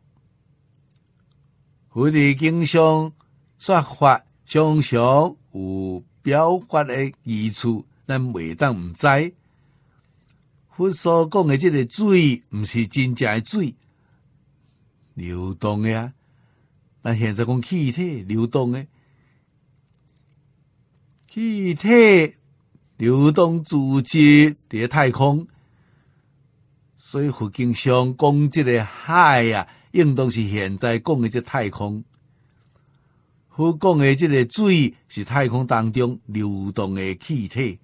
我哋经常说法常常有表法的异处，咱未当毋知。佛所讲的即个水，毋是真正嘅水，流动嘅呀。但现在讲气体流动嘅，气体流动组织叠太空。所以佛经上讲，这个海啊，应当是现在讲的这太空。佛讲的这个水是太空当中流动的气体。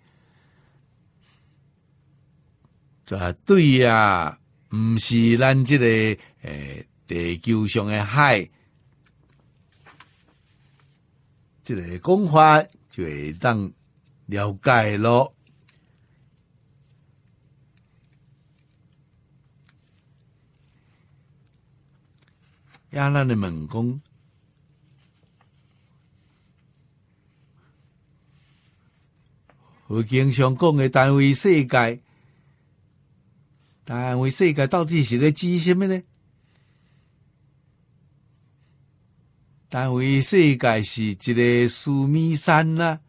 绝对啊，不是咱这个诶地球上的海。这个讲法就会当了解咯。亚拉的民工，我经常讲的单位世界，单位世界到底是咧指什么咧？单位世界是一个思米山呐、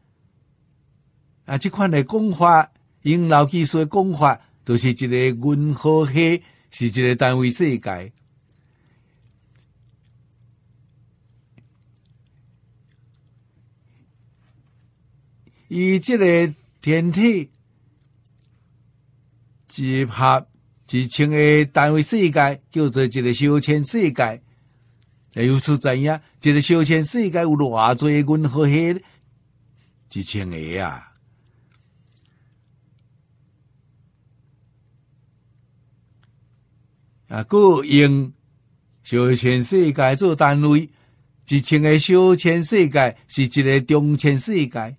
啊，这款的讲法，用老技术讲法，就是一个银河系，是一个单位世界。以这个天体集合集千个单位世界，叫做一个小千世界。哎，有出怎样？这个小千世界有偌济混合黑？几千个啊？啊，故用小千世界做单位，一千个小千世界是一个中千世界。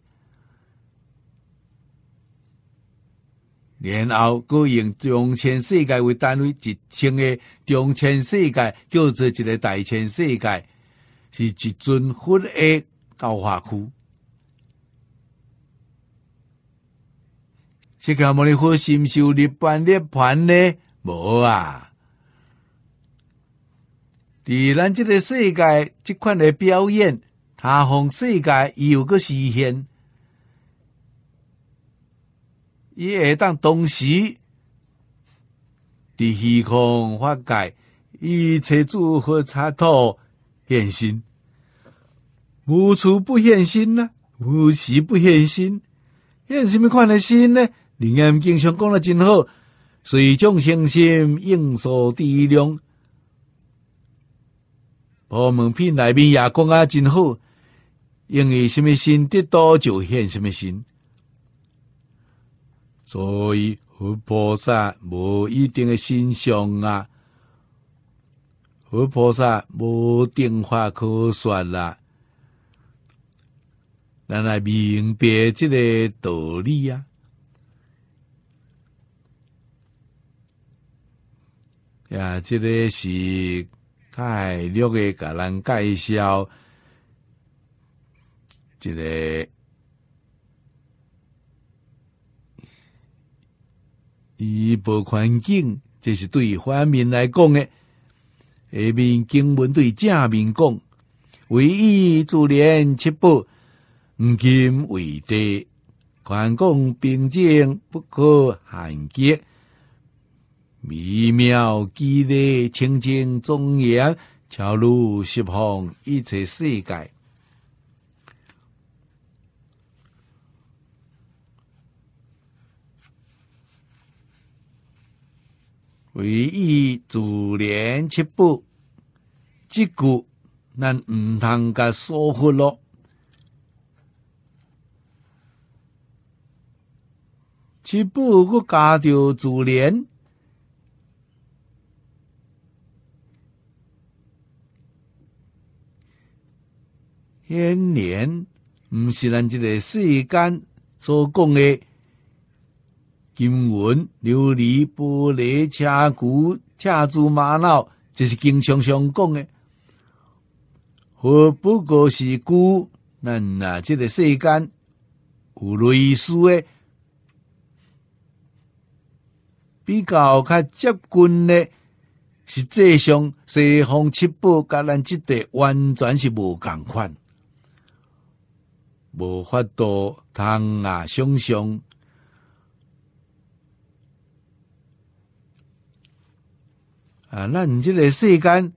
然后，佮用中千世界为单位，一千个中千世界叫做一个大千世界，是一尊佛的教化区。世界莫尼佛心修涅槃，涅槃呢？无啊！伫咱即个世界，即款的表演，他方世界有个实现。伊会当同时伫虚空化界，一切诸佛插土现身，无处不现身呐，无时不现身。现什么款的心呢？灵验经常讲得真好，随众称心，应受第一量。我们品内面也讲啊，真好，因为什么心得多就现什么心？所以，佛菩萨无一定的心相啊，佛菩萨无定法可算啦，咱来明白这个道理呀。呀，这个是太六个给人介绍，这个。伊无环境，这是对反民来讲的；下面经文对正面讲，唯一自念七宝，不金为地，凡广平静，不可罕极，微妙机理，清净庄严，超入十方一切世界。回忆做连七步，结果咱毋通甲疏忽咯。七步个加条做连，牵连唔是咱即个世间所共嘅。金文琉璃玻璃车骨车足玛瑙，这是经常上讲的。我不过是孤？咱啊，这个世间有类似诶，比较较接近的，实际上西方七宝甲咱这地完全是无共款，无法度通啊！想象。啊，那即个世间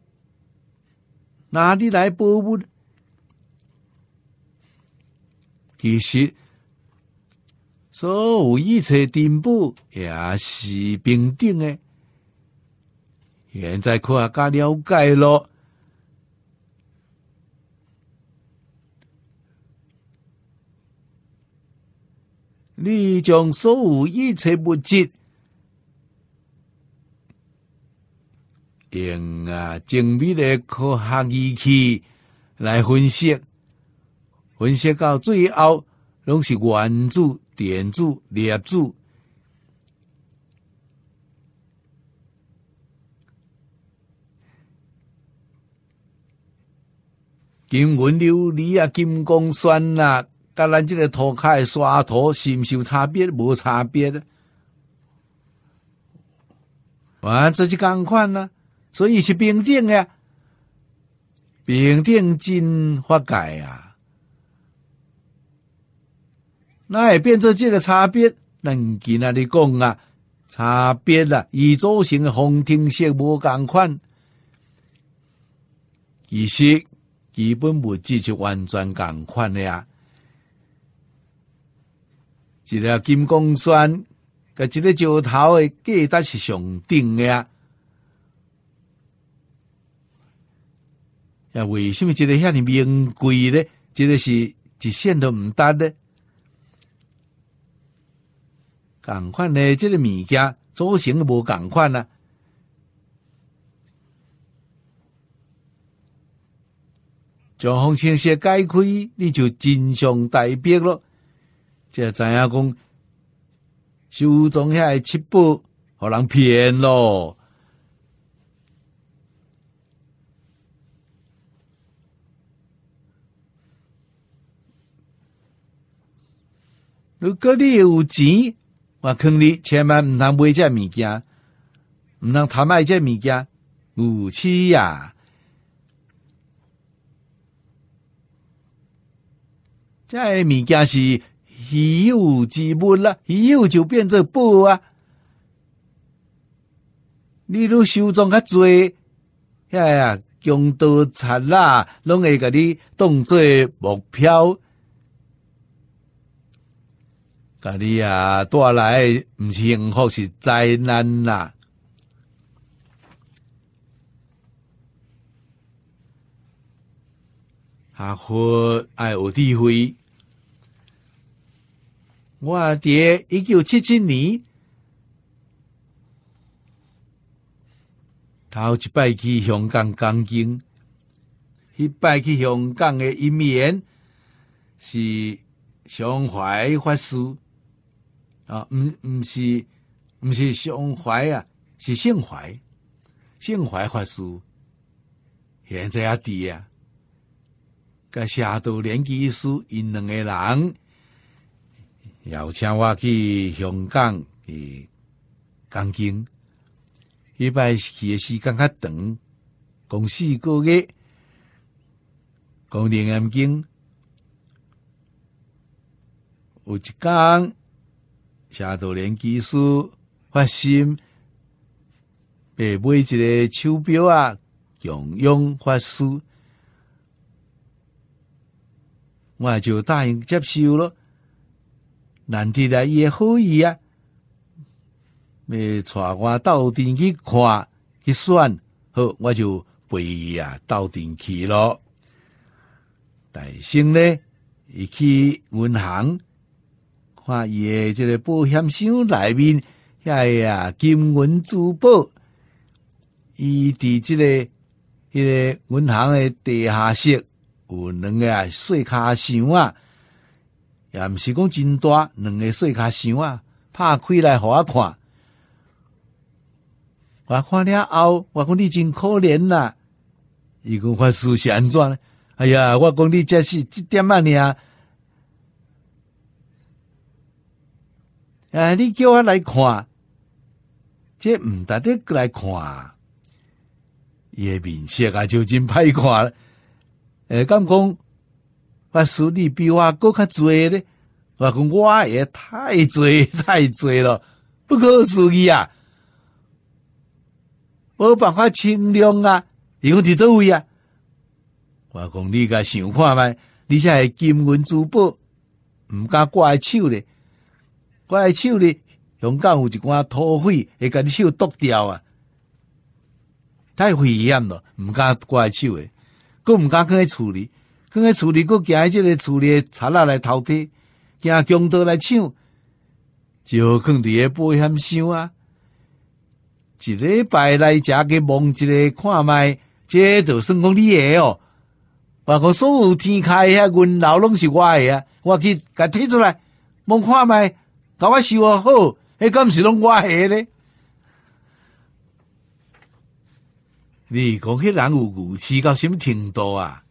哪里来波纹？其实，所有一切颠簸也是平等的。现在可阿家了解了，你将所有一切物质。用啊，精密的科学仪器来分析，分析到最后，拢是原子、电子、粒子。金文琉璃啊，金光酸啊，甲咱即个土诶沙土是毋是有差别？无差别的。啊，这是钢款呢。所以是平等的。平等真发界啊！那也变成这个差别。咱今仔日讲啊，差别啊，宇宙形的红天色无共款。其实基本物质就完全共款的啊。一个金刚酸，甲这个石头的价值是上顶的啊。啊，为什么一个遐尼名贵呢？一个是一线都毋搭呢？共款呢，即、这个物件组成无共款啊。将风清雪解开，你就真相大白咯。即知影讲，收藏遐七宝，互人骗咯。如果你有钱，我劝你千万毋通买这物件，毋通贪买这物件，唔去呀！这物件是稀有之物啦，稀有就变做宝啊！你若收藏较多，遐呀，强盗贼啦，拢会甲你当做目标。甲你啊，带来毋是幸福，是灾难啦。啊，喝爱有智慧，我伫爹一九七七年，头一摆去香港讲经，迄摆去香港诶一面是向怀法师。啊，毋毋是，毋是胸怀啊，是性怀，性怀法师现在也低啊。甲下都年纪数，因两个人邀请我去香港诶，东京，迄摆去诶时间较长，公四个月，讲定眼睛，有一工。车多连技术发心，买买一个手表啊，强用发师，我就答应接受咯。难得来也可以啊，要带我到电去看去算，好我就陪伊啊到电去咯。大兴呢，去银行。看伊即个保险箱内面，哎呀，金银珠宝，伊伫即个、迄个银行的地下室有两个啊碎卡箱啊，也毋是讲真大，两个碎卡箱啊，拍开来互我看。我看了后，我讲你真可怜呐，伊讲我事是安怎呢？哎呀，我讲你这是一点啊，呢啊，你叫我来看，这值得来看，伊诶面色啊就真歹看。诶，敢讲，我书里笔画够较侪咧，我讲我也太侪 *laughs* 太侪了，不可思议啊！无办法清量啊，伊讲伫到位啊！我讲你甲想看唛？你且系金银珠宝，毋敢挂手咧。我来手呢，香港有一寡土匪会甲你手剁掉啊！太危险了，毋敢我来抢诶，佫毋敢去咧厝里，去咧厝里佫惊即个厝里诶贼仔来偷摕，惊强盗来抢，就放伫个保险箱啊！一礼拜来食个望一个看卖，这著算讲你诶哦。包括所有天开遐，阮楼拢是我诶啊！我去甲摕出来望看卖。搞我修啊好，你刚不是拢我下咧？你讲迄人有无气到什么程度啊？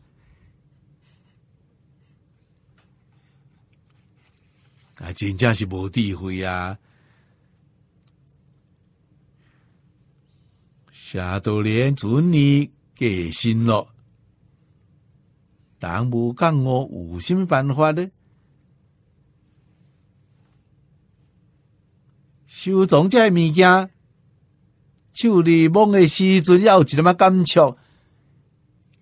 啊，真正是无智慧啊！夏都连准你开心咯，人无干我有甚么办法呢？手中这物件，手里摸的时准要一点感触？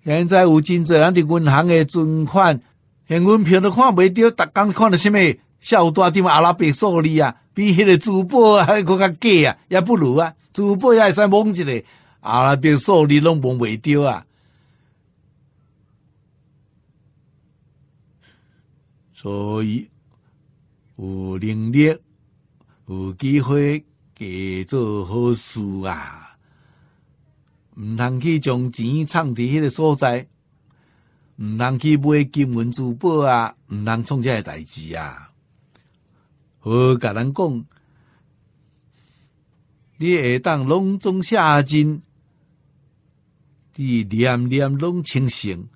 现在有真侪人伫银行的存款，现银票都看袂着逐工看到什么？少大点阿拉伯数字啊，比迄个珠宝啊还更较假啊，也不如啊，珠宝也使蒙一个，阿拉伯数字拢蒙袂着啊。所以，有能力。有机会做好事啊！毋通去将钱藏伫迄个所在，毋通去买金文珠宝啊，毋通创这代志啊！好，甲人讲，你下当拢中下金，你念念拢清醒，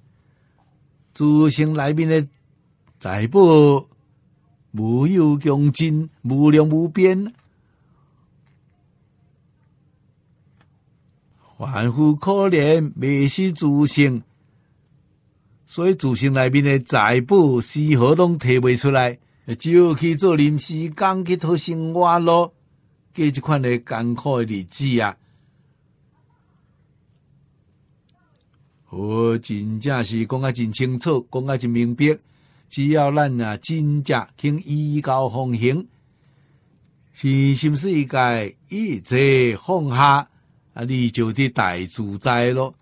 祖先内面的财宝。无有穷尽，无量无边，万夫可怜，未世自行。所以自行内面的财宝丝毫拢提不出来？只有去做临时工去讨生活咯。过即款的艰苦日子啊，我真正是讲啊真清楚，讲啊真明白。只要咱啊，真正肯依教奉行，是心世该一切放下啊，你就得大自在咯。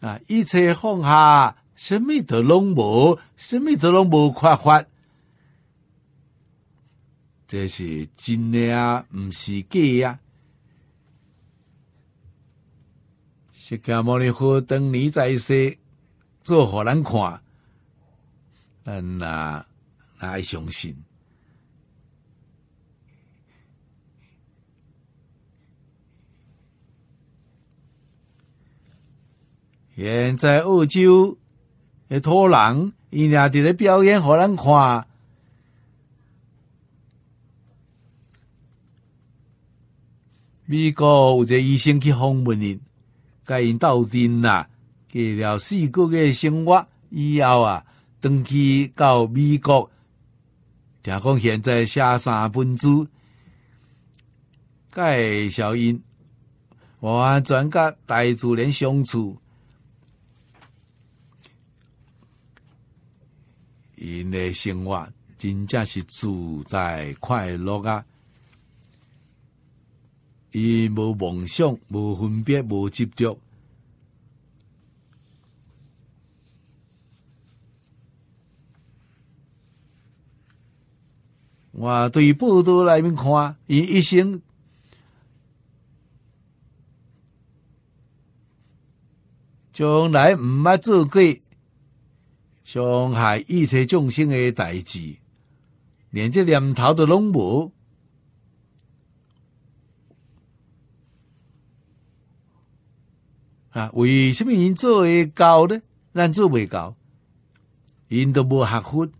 啊，一切放下，什么都拢无，什么都拢无缺乏。这是真的啊，唔是假呀。释迦牟尼佛等你再说。做好难看，但那爱相信。现在澳洲诶土人伊俩伫咧表演，互咱看。美国有个医生去访问伊，甲伊斗阵啦。了四个月生活以后啊，登去到美国，听讲现在写三本书，介绍因我全甲大自人相处，因的生活真正是自在快乐啊！伊无梦想，无分别，无执着。我对报道来面看，伊一心将来唔捌做过伤害一切众生的代志，连这念头都拢无啊！为什么因做会到呢？咱做未到，因都无学分。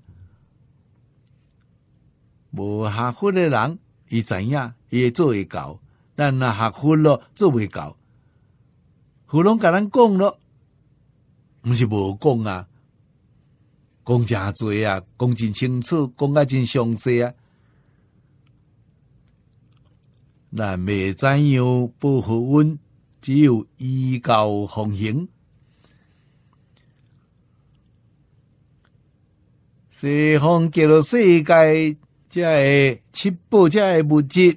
无合昏的人，伊知影伊会做会到，但若合昏咯做未到。胡龙甲咱讲咯，毋是无讲啊，讲诚多啊，讲真清楚，讲啊真详细啊。咱未怎样不学温，只有依教奉行。西方极乐世界。这七宝，这物质，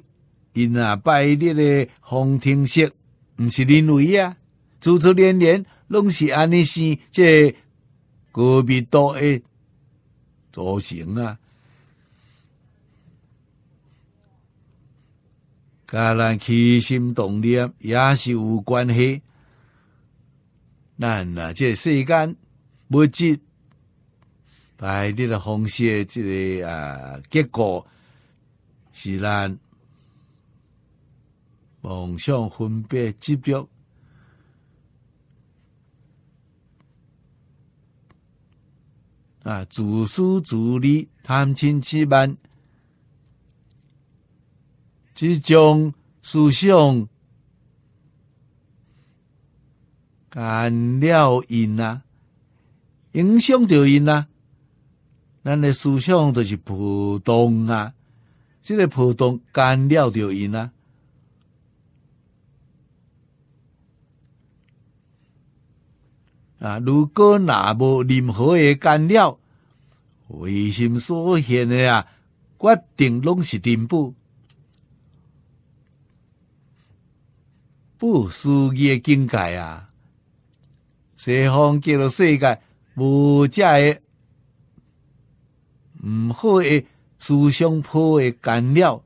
因啊拜日的方天式，不是人为啊，祖祖连连，拢是安尼生，这个密度的造型啊。甲咱起心动念也是有关系，咱哪，这世间物质。白的方式，这个啊，结果是咱梦想分别指标啊，自私自利，贪嗔痴慢，即将思想。干了因呐，影响着因呐。咱的思想都是普通啊，这个普通干了就赢啊。啊，如果若无任何的干了，为什么现在啊决定拢是进步？不，议的境界啊，西方叫做世界无价。唔好诶，思想破会干扰，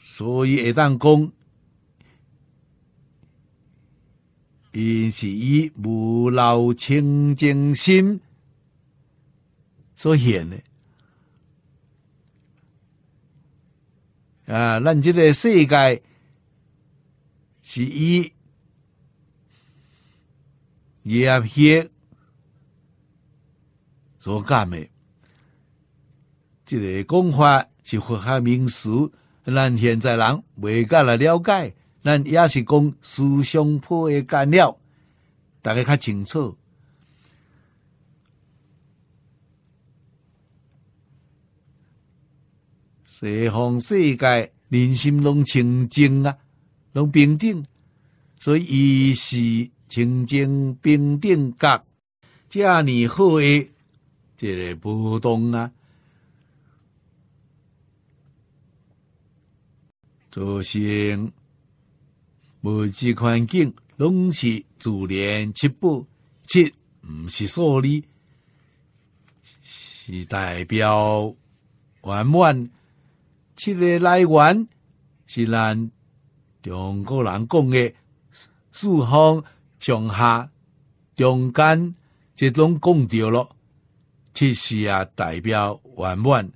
所以会当讲，伊是以无老清净心所现的。啊，咱即个世界是以业力。所干的，这个讲法是符合民俗。咱现在人未敢来了解，咱也是讲思想破而干了，大家较清楚。西方世界人心拢清净啊，拢平静，所以伊是清净平等甲，遮尔好诶。这个波动啊，造成物质环境，拢是自然七步，七，毋是数理，是代表圆满。七个来源是咱中国人讲的，四方上下中间这种讲调了。其实啊，代表圆满。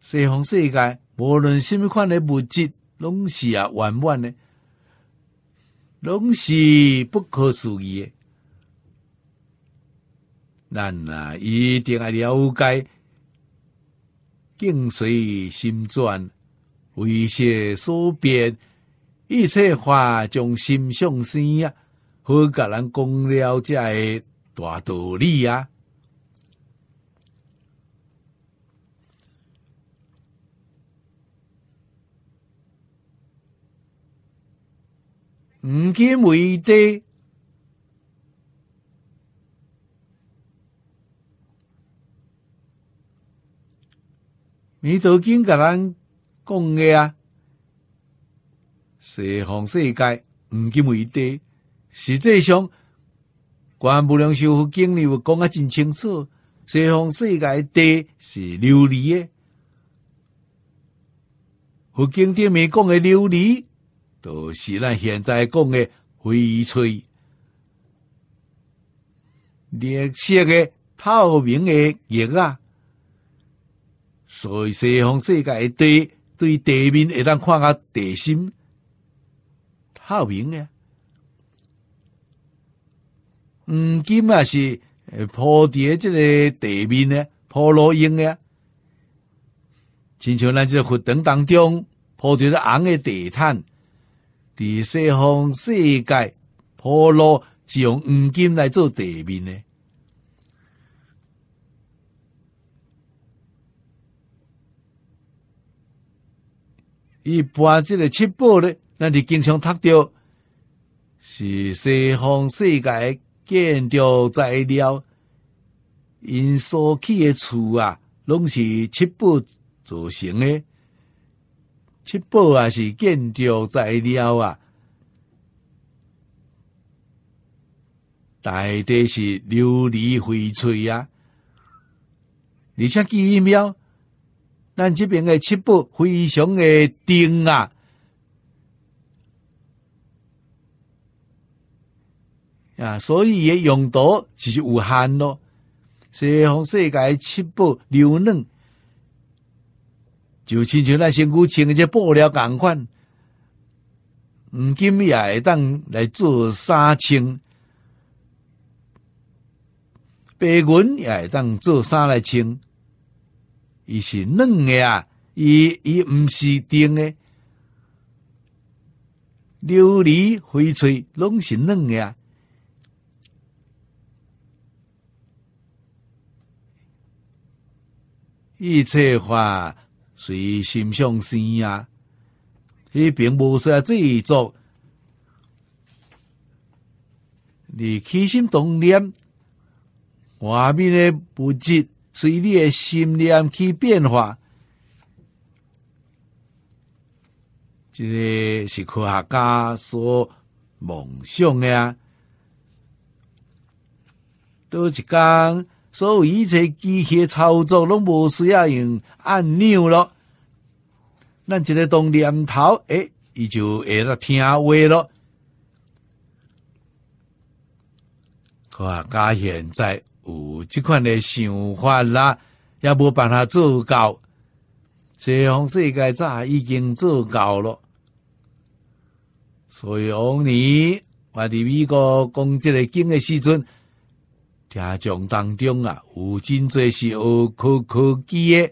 西方世界，无论什么款的物质，拢是啊圆满的，拢是不可思议。咱啊，一定要了解，境随心转，为识所变，一切法从心生啊。好，甲咱讲了这大道理啊。唔见梅地，你头先甲咱讲嘅啊？西方世界唔见梅地，实际上，关不良修复经理我讲啊真清楚，西方世界地是琉璃嘅，佛经理咪讲嘅琉璃。就是咱现在讲的翡翠，绿色的透明的玉啊。所以西方世界对对地面会当看下地心透明的。嗯，金也是铺诶这个地面呢，铺落的嘅。亲像咱这个佛堂当中铺咧红诶地毯。第四方世界，婆罗是用五金来做地面呢。一搬这个七宝呢，咱你经常读掉。是西方世界建筑材料，因所起的厝啊，拢是七宝做成的。七宝啊，是建筑材料啊，大抵是琉璃翡翠呀。而且奇妙，咱这边的七宝非常的顶啊啊，所以也用到就是有限咯，西方世界七宝流嫩。就亲穿那新古青，而且布料感款，黄金也会当来做衫青，白银也会当做衫来穿。伊是嫩的，啊，伊伊毋是钉的，琉璃翡翠拢是嫩的，啊。伊切话。随心向善呀，你并不要自己做，你起心动念，外面的物质随你的心念去变化，这个是科学家说梦想的呀，都只讲。所以一切机械操作拢无需要用按钮了，咱一个当念头，诶，伊就会了听话了。科学家现在有这款的想法啦，要不把它做到。西方世界早已经做到了。所以，年我伫美国讲即个金的时阵。听众当中啊，有真侪是学科技的。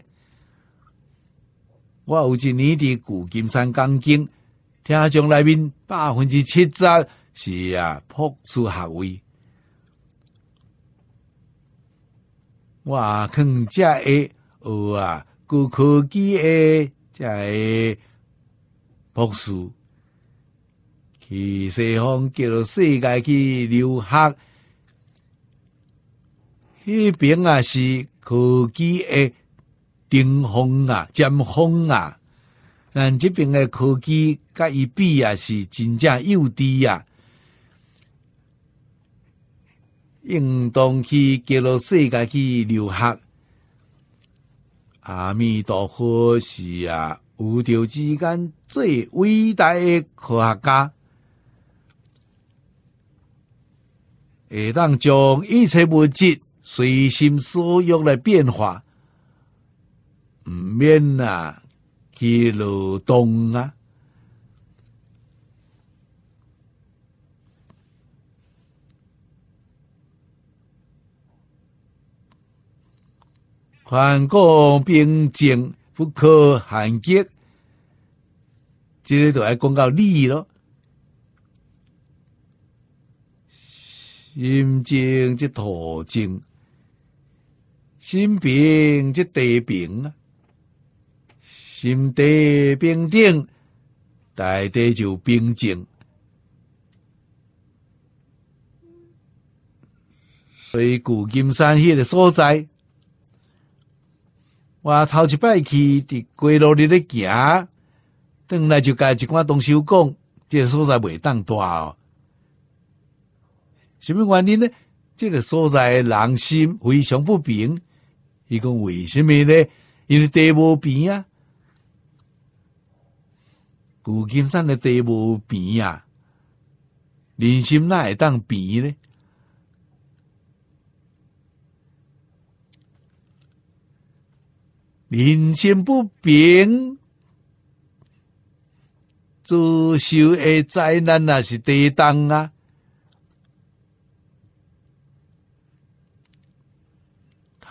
我有一年伫旧金山讲经，听众内面百分之七十是啊，博士学位。我更遮诶，学啊，高科技诶，遮诶，博士去西方叫世界去留学。迄边啊是科技诶巅峰啊尖峰啊，咱即边诶科技甲伊比啊是真正幼稚啊。应当去叫绍世界去留学。阿弥陀佛是啊，五宙之间最伟大诶科学家，会当将一切物质。随心所欲来变化，毋免啊去劳动啊！宽广边境不可限极，这里头爱讲到利益咯，心经即途径。心平即地平啊，心地平定，大地就平静。以古金山迄个所在，我头一摆去伫街路里咧行，转来就家一寡东收讲，即个所在袂当大哦。什么原因呢？即个所在人心非常不平。伊讲为什么呢？因为地无平啊，古金山的地无平啊，人心哪会当平呢？人心不平，遭受的灾难那是地当啊。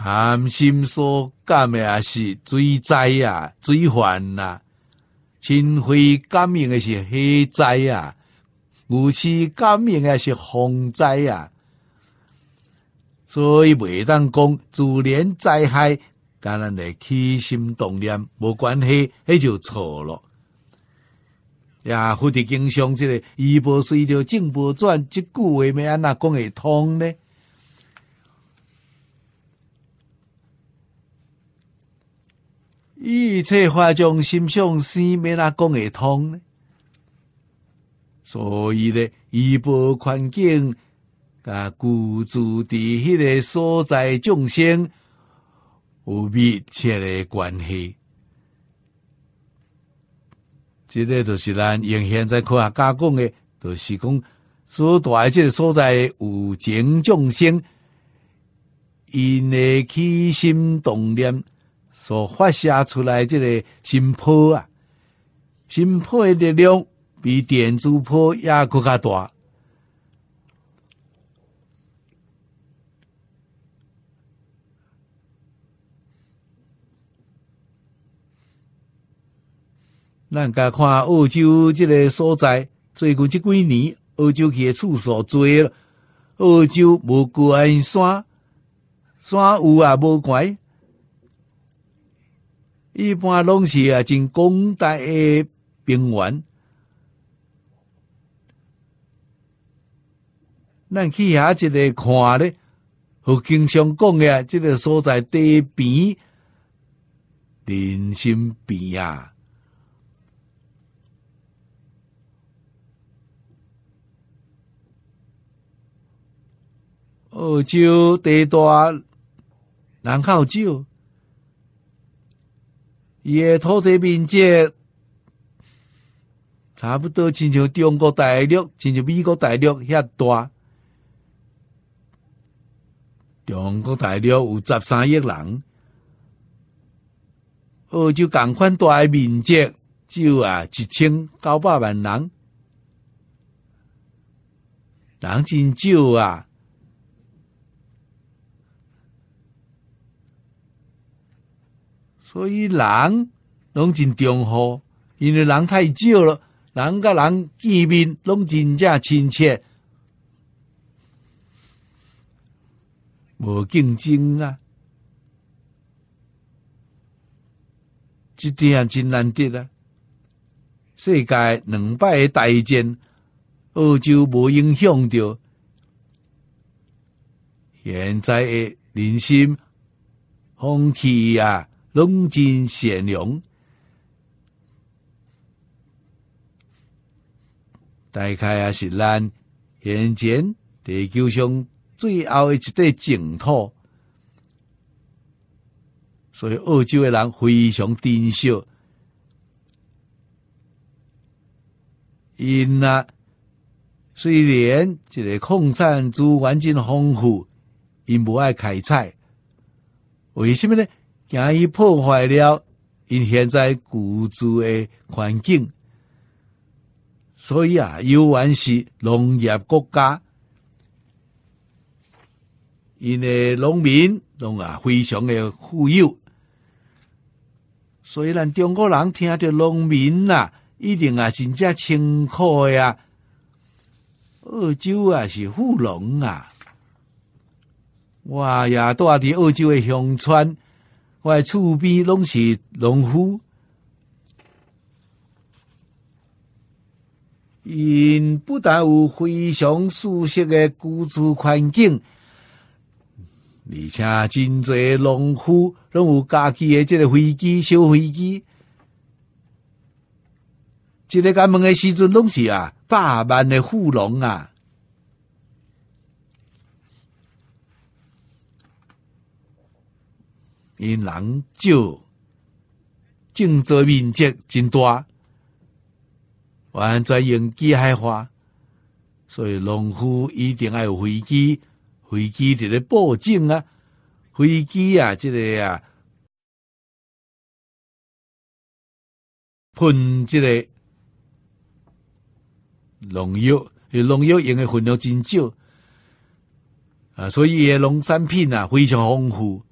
贪心所感的也是水灾啊、水患啊，清灰感应的是火灾啊，雾气感应的是风灾啊。所以袂当讲自然灾害，甲咱的起心动念无关系，那就错了。呀，佛的经常说的“一波水着正波转”这句话为安那讲会通呢？一切化众心想，是没那讲会通呢？所以咧，医保环境甲居住伫迄个所在众生有密切的关系。这个就是咱用现在科学家讲的，就是讲所在即个所在有情众生，因的起心动念。所发射出来这个新波啊，新波的力量比电磁波也更加大。咱家看欧洲这个所在，最近这几年，欧洲去的次数最了，欧洲无高山，山有啊无高。一般拢是啊，真广大诶平原。咱去遐一个看咧，好经常讲诶，即个所在地边人心变啊，欧洲地大，人口少。伊诶土地面积差不多，亲像中国大陆、亲像美国大陆遐大。中国大陆有十三亿人，欧洲共款大面积，只有啊一千九百万人，人真少啊。所以人拢真重好，因为人太少了，人甲人见面拢真正亲切，无竞争啊，这点真难得啊！世界两摆大战，澳洲无影响着，现在的人心风气啊！龙真显良，大概也是咱眼前地球上最后的一块净土。所以澳洲的人非常珍惜。因啊，虽然这一个矿产资源真丰富，因不爱开采。为什么呢？惊伊破坏了，因现在居住的环境。所以啊，尤原是农业国家，因为农民拢啊非常的富有。所以咱中国人听到农民啊，一定啊真正清苦呀。澳洲啊是富农啊。哇呀，住伫澳洲的乡村。外厝边拢是农夫，因不但有非常舒适的居住环境，而且真侪农夫拢有家己的即个飞机、小飞机。即个开门的时阵，拢是啊，百万的富农啊！因人少，种植面积真大，完全用机械化，所以农户一定爱飞机，飞机伫咧报警啊，飞机啊，这个啊，喷即个农药，农药用的分量真少啊，所以叶农产品啊非常丰富。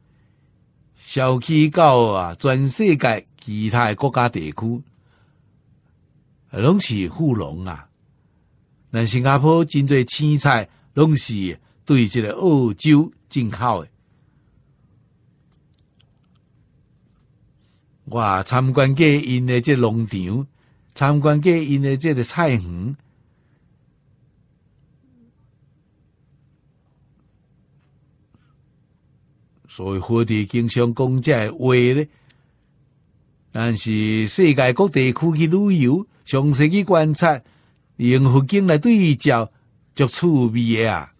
小气到啊，全世界其他国家地区，拢是富农啊。咱新加坡真侪青菜，拢是对这个澳洲进口的。哇！参观过因的这农场，参观过因的这个菜园。所以各地经常讲这话呢，但是世界各区去旅游，详细去观察，用佛经来对照，就趣味啊！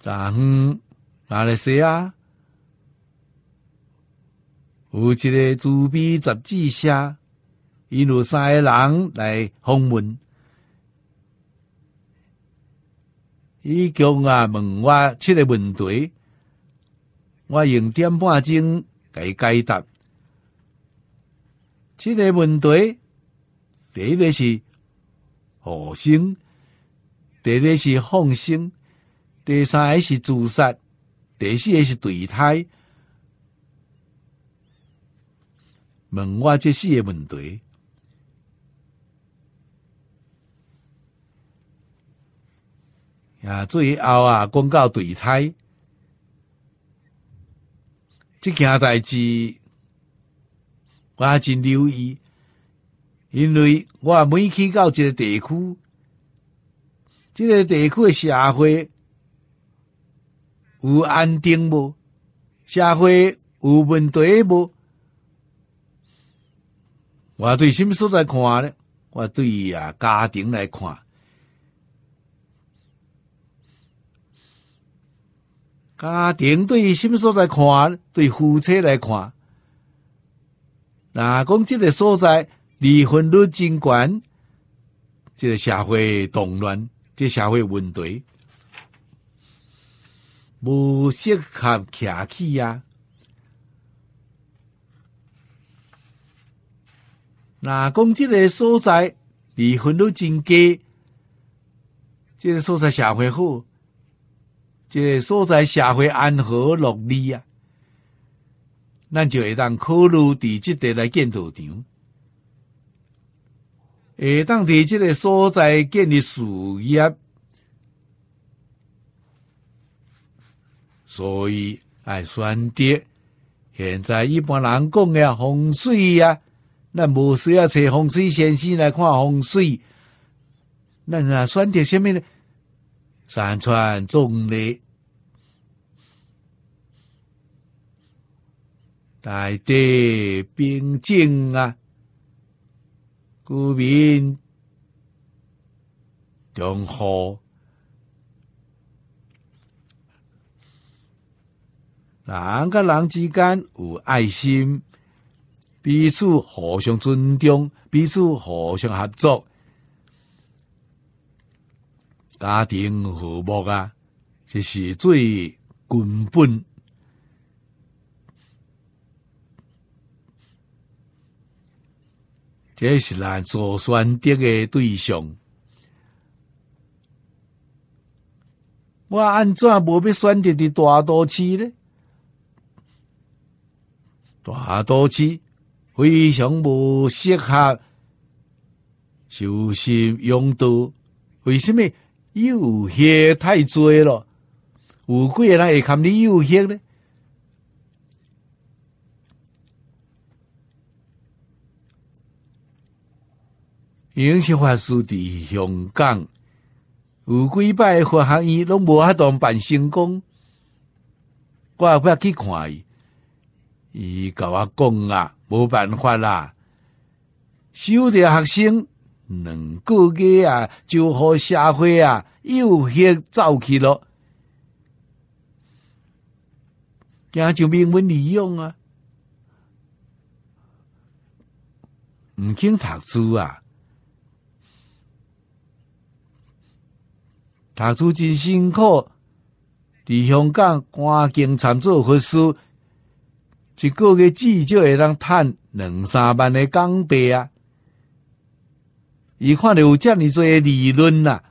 咋？哪里事啊？有一个驻兵杂志社，一有三个人来访问。伊叫我问我七个问题，我用点半钟给解答。七个问题，第一个是火星，第二个是放星，第三个是自杀，第四个是对胎。问我这四个问题最后啊，讲告对台，这件代志我真留意，因为我每去到一个地区，这个地区的社会有安定无？社会有问题无？我对什么所在看呢？我对呀，家庭来看，家庭对什么所在看？对夫妻来看，那讲这个所在离婚率真高，这社会动乱，这社会问题，不适合企起呀。那讲即个所在，离婚率真低，这个所在社会好，这个所在社会安和乐利啊，那就会当考虑伫即地来建赌场，会当地即个所在建立事业。所以爱选择现在一般人讲的洪水呀。那无需要找风水先生来看风水，那啊，选择什么呢？山川、种类、大地、平静啊，古民、黄河，人跟人之间有爱心。彼此互相尊重，彼此互相合作，家庭和睦啊，这是最根本。这是咱做选择的对象。我安怎无被选择的大多市呢？大多市。非常不适合修息拥堵，为什么诱黑太多了？乌龟也来看你油黑呢？永兴华书伫香港乌龟拜佛行医，拢无法当办成功，我不要去看伊，伊甲我讲啊。无办法啦，收着学生，两个月啊，就和社会啊又去走去咯，惊就明文利用啊，毋肯读书啊，读书真辛苦，伫香港赶紧参做何事。是各个至少会当赚两三万的港币啊！伊看到有遮尼多利润啊，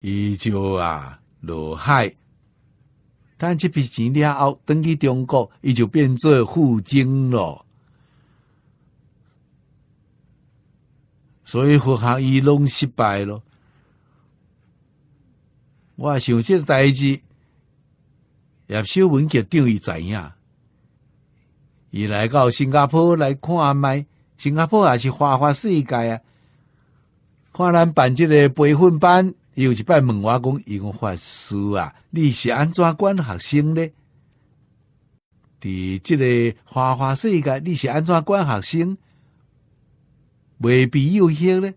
伊就啊落海。但这笔钱了后，登去中国，伊就变做富翁咯。所以，胡汉伊拢失败咯。我想想这代志，叶小文给定义知影。伊来到新加坡来看下卖，新加坡也是花花世界啊！看咱办这个培训班，伊有一摆问我讲，伊讲法师啊！你是安怎管学生呢？伫即个花花世界，你是安怎管学生？未必有歇呢。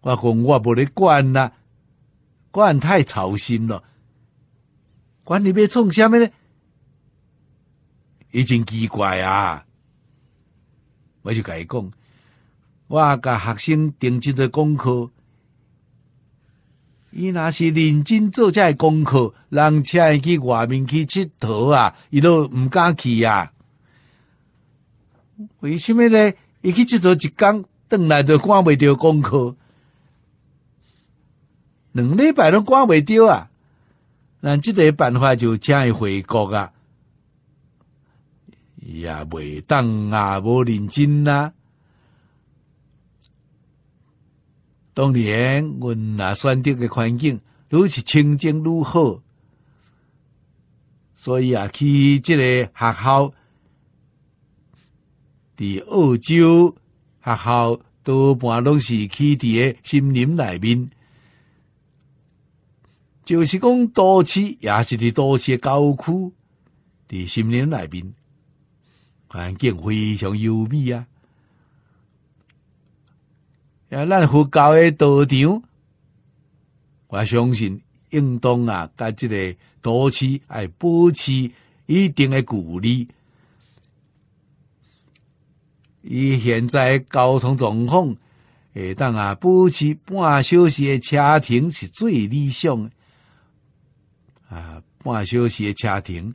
我讲我无咧管啦，管太操心了，管你要创虾米呢？伊真奇怪啊！我就甲伊讲，我甲学生定制的功课，伊若是认真做个功课，人请伊去外面去乞讨啊，伊都毋敢去啊。为什么呢？伊去乞讨一工，倒来都赶未着功课，两礼拜都赶未着啊。咱这个办法就请伊回国啊。伊也袂当啊，无认真啦。当年阮也选择个环境，愈是清净愈好。所以啊，去即个学校，伫澳洲学校多半拢是去伫诶森林内面。就是讲，多次也是伫多次郊区伫森林内面。环境非常优美啊！要咱佛教的道场，我相信应当啊，甲这个都市爱保持一定的鼓励。以现在交通状况，哎，当啊保持半小时的车程是最理想。啊，半小时的车程。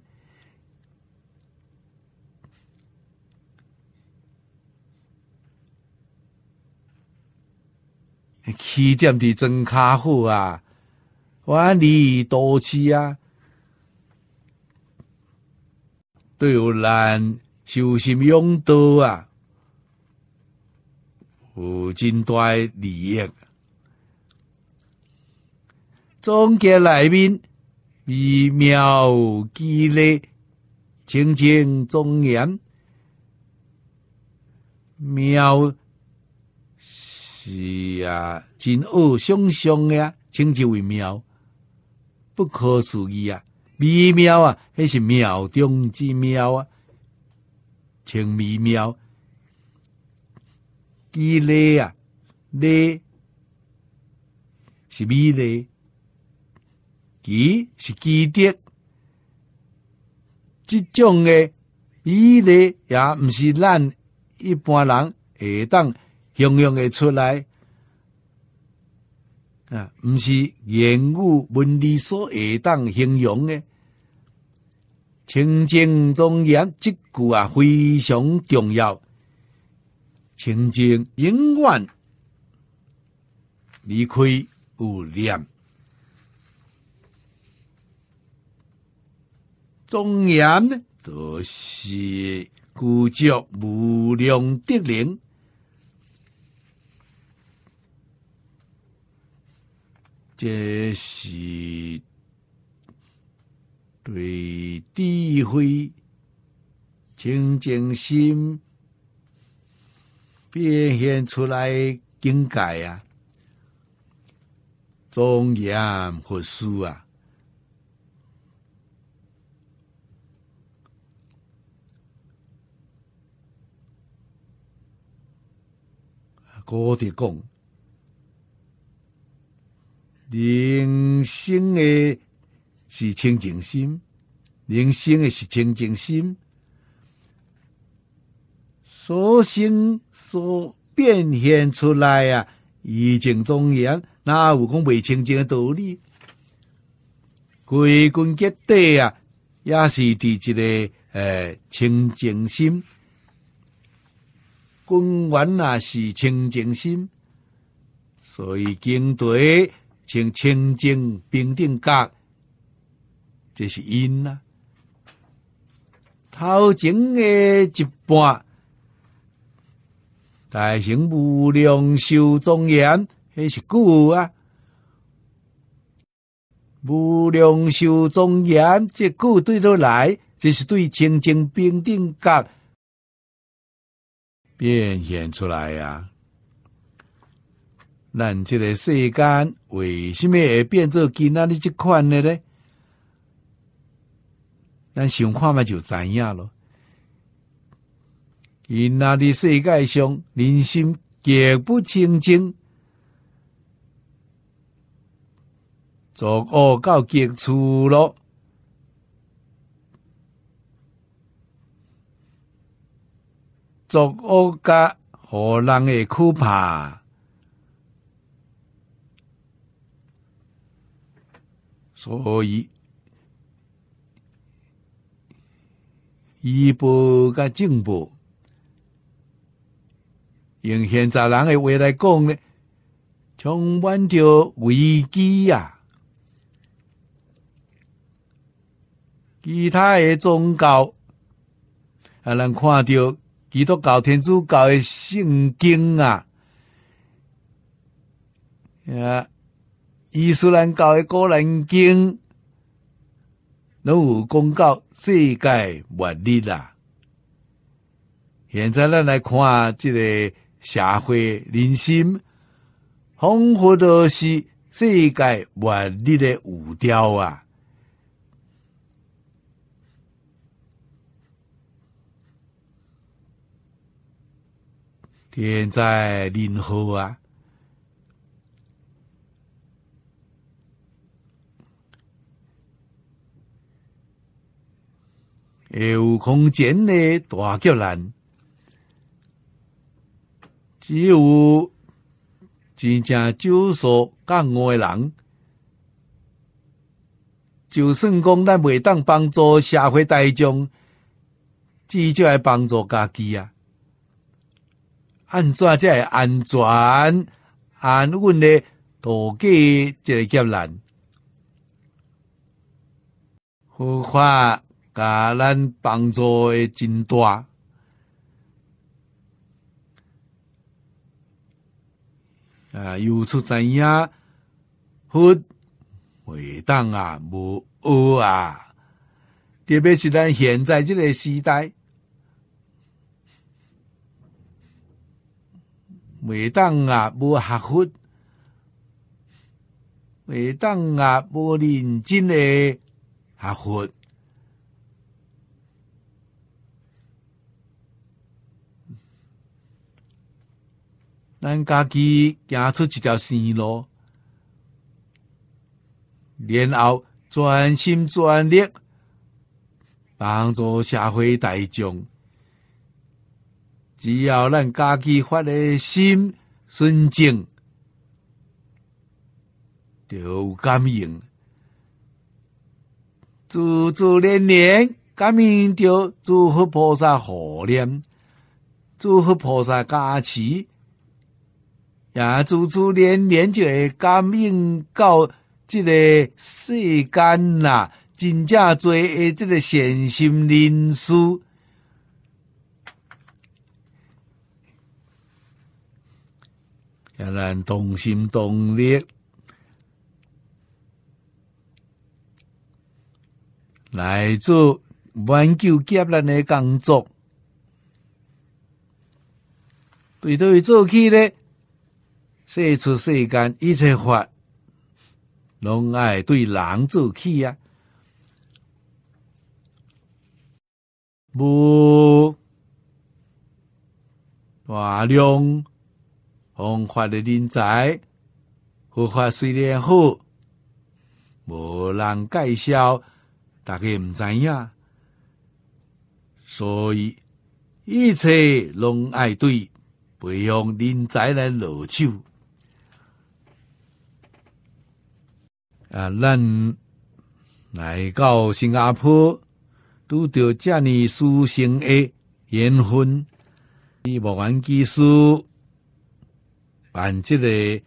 起点的增较好啊，我你都起啊，对有难修行用刀啊，真大诶利益，总结来宾微妙激烈，清净庄严妙。是啊，真奥象象啊，称之为妙，不可思议啊！微妙啊，迄是妙中之妙啊，称微妙。极丽啊，雷是米丽，极是极电，即种诶美丽也毋是咱一般人会当。形容诶出来啊，不是言语文理所会当形容的。清净庄严，这句啊非常重要。清净永远离开有念，庄严呢，都是故作无量德灵。这是对智慧清净心变现出来境界啊，庄严佛殊啊，高低讲，人生的是清净心，人生的是清净心，所生所变现出来啊，已经中央。哪有讲未清净的道理，归根结底啊，也是伫一个呃清净心，根源啊是清净心，所以经队。清清净平等觉，这是因啊。头前的一半，大行无量寿庄严，那是故啊。无量寿庄严，这故对落来，这是对清净平等觉变现出来呀。咱即个世间为什么会变做今仔日即款的呢？咱想看嘛就知影咯？因那伫世界上人心极不清净，作恶到极处咯。作恶甲互人会可怕？所以，一波甲进步，用现在人的话来讲呢，充满着危机呀，其他的宗教啊，能看到基督教、天主教的圣经啊，啊。伊斯兰教的古兰经，能有公告世界末日啦。现在咱来看下，即个社会人心，仿佛都是世界末日的胡调啊！天在人何啊！有空间的大劫难，只有真正少数干我诶人，就算讲咱未当帮助社会大众，至少爱帮助家己啊。安怎才会安全安稳的度过即个劫难？何况。咱帮助诶真大啊！有出怎样？福会当啊，无饿啊。特别是咱现在这个时代，每当啊，无下火；每当啊，无认真的下火。咱家己行出一条新路，然后专心专力帮助社会大众。只要咱家己发的心纯净，就感应。自自然然感应，着祝福菩萨好念，祝福菩萨加持。啊！自自然然就会感应到即个世间呐，真正多诶即个善心人士，要咱同心同力来做挽救劫难的工作，对对做起咧。世出世间一切法，拢爱对人做起啊。无华量宏法的人才，佛法虽然好，无人介绍，大家唔知影，所以一切拢爱对培养人才来落手。啊，咱来到新加坡，都得这尼子塑性诶，结婚，你无玩技术，办这个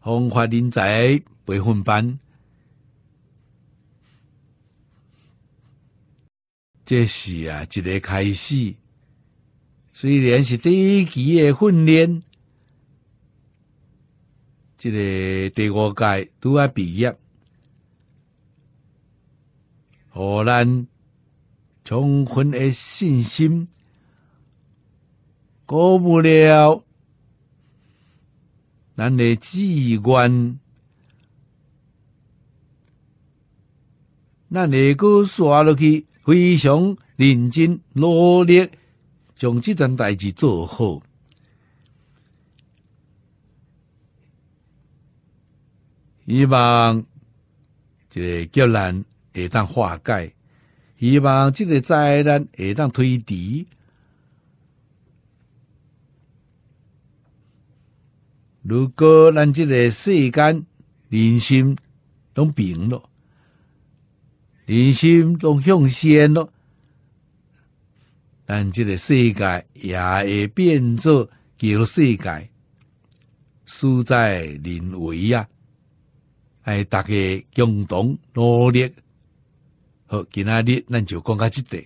红花人才培训班，这是啊，一个开始。虽然是第一期的训练，这个第五届都要毕业。互咱充分的信心，过不了，咱的志愿，咱你哥说落去，非常认真努力，将即件代志做好。希望这叫咱。会当化解，希望即个灾难会当推迟。如果咱即个世间人心拢平了，人心拢向善了，咱即个世界也会变做记录世界，事在人为啊，爱大家共同努力。今阿哩，咱就讲到即带。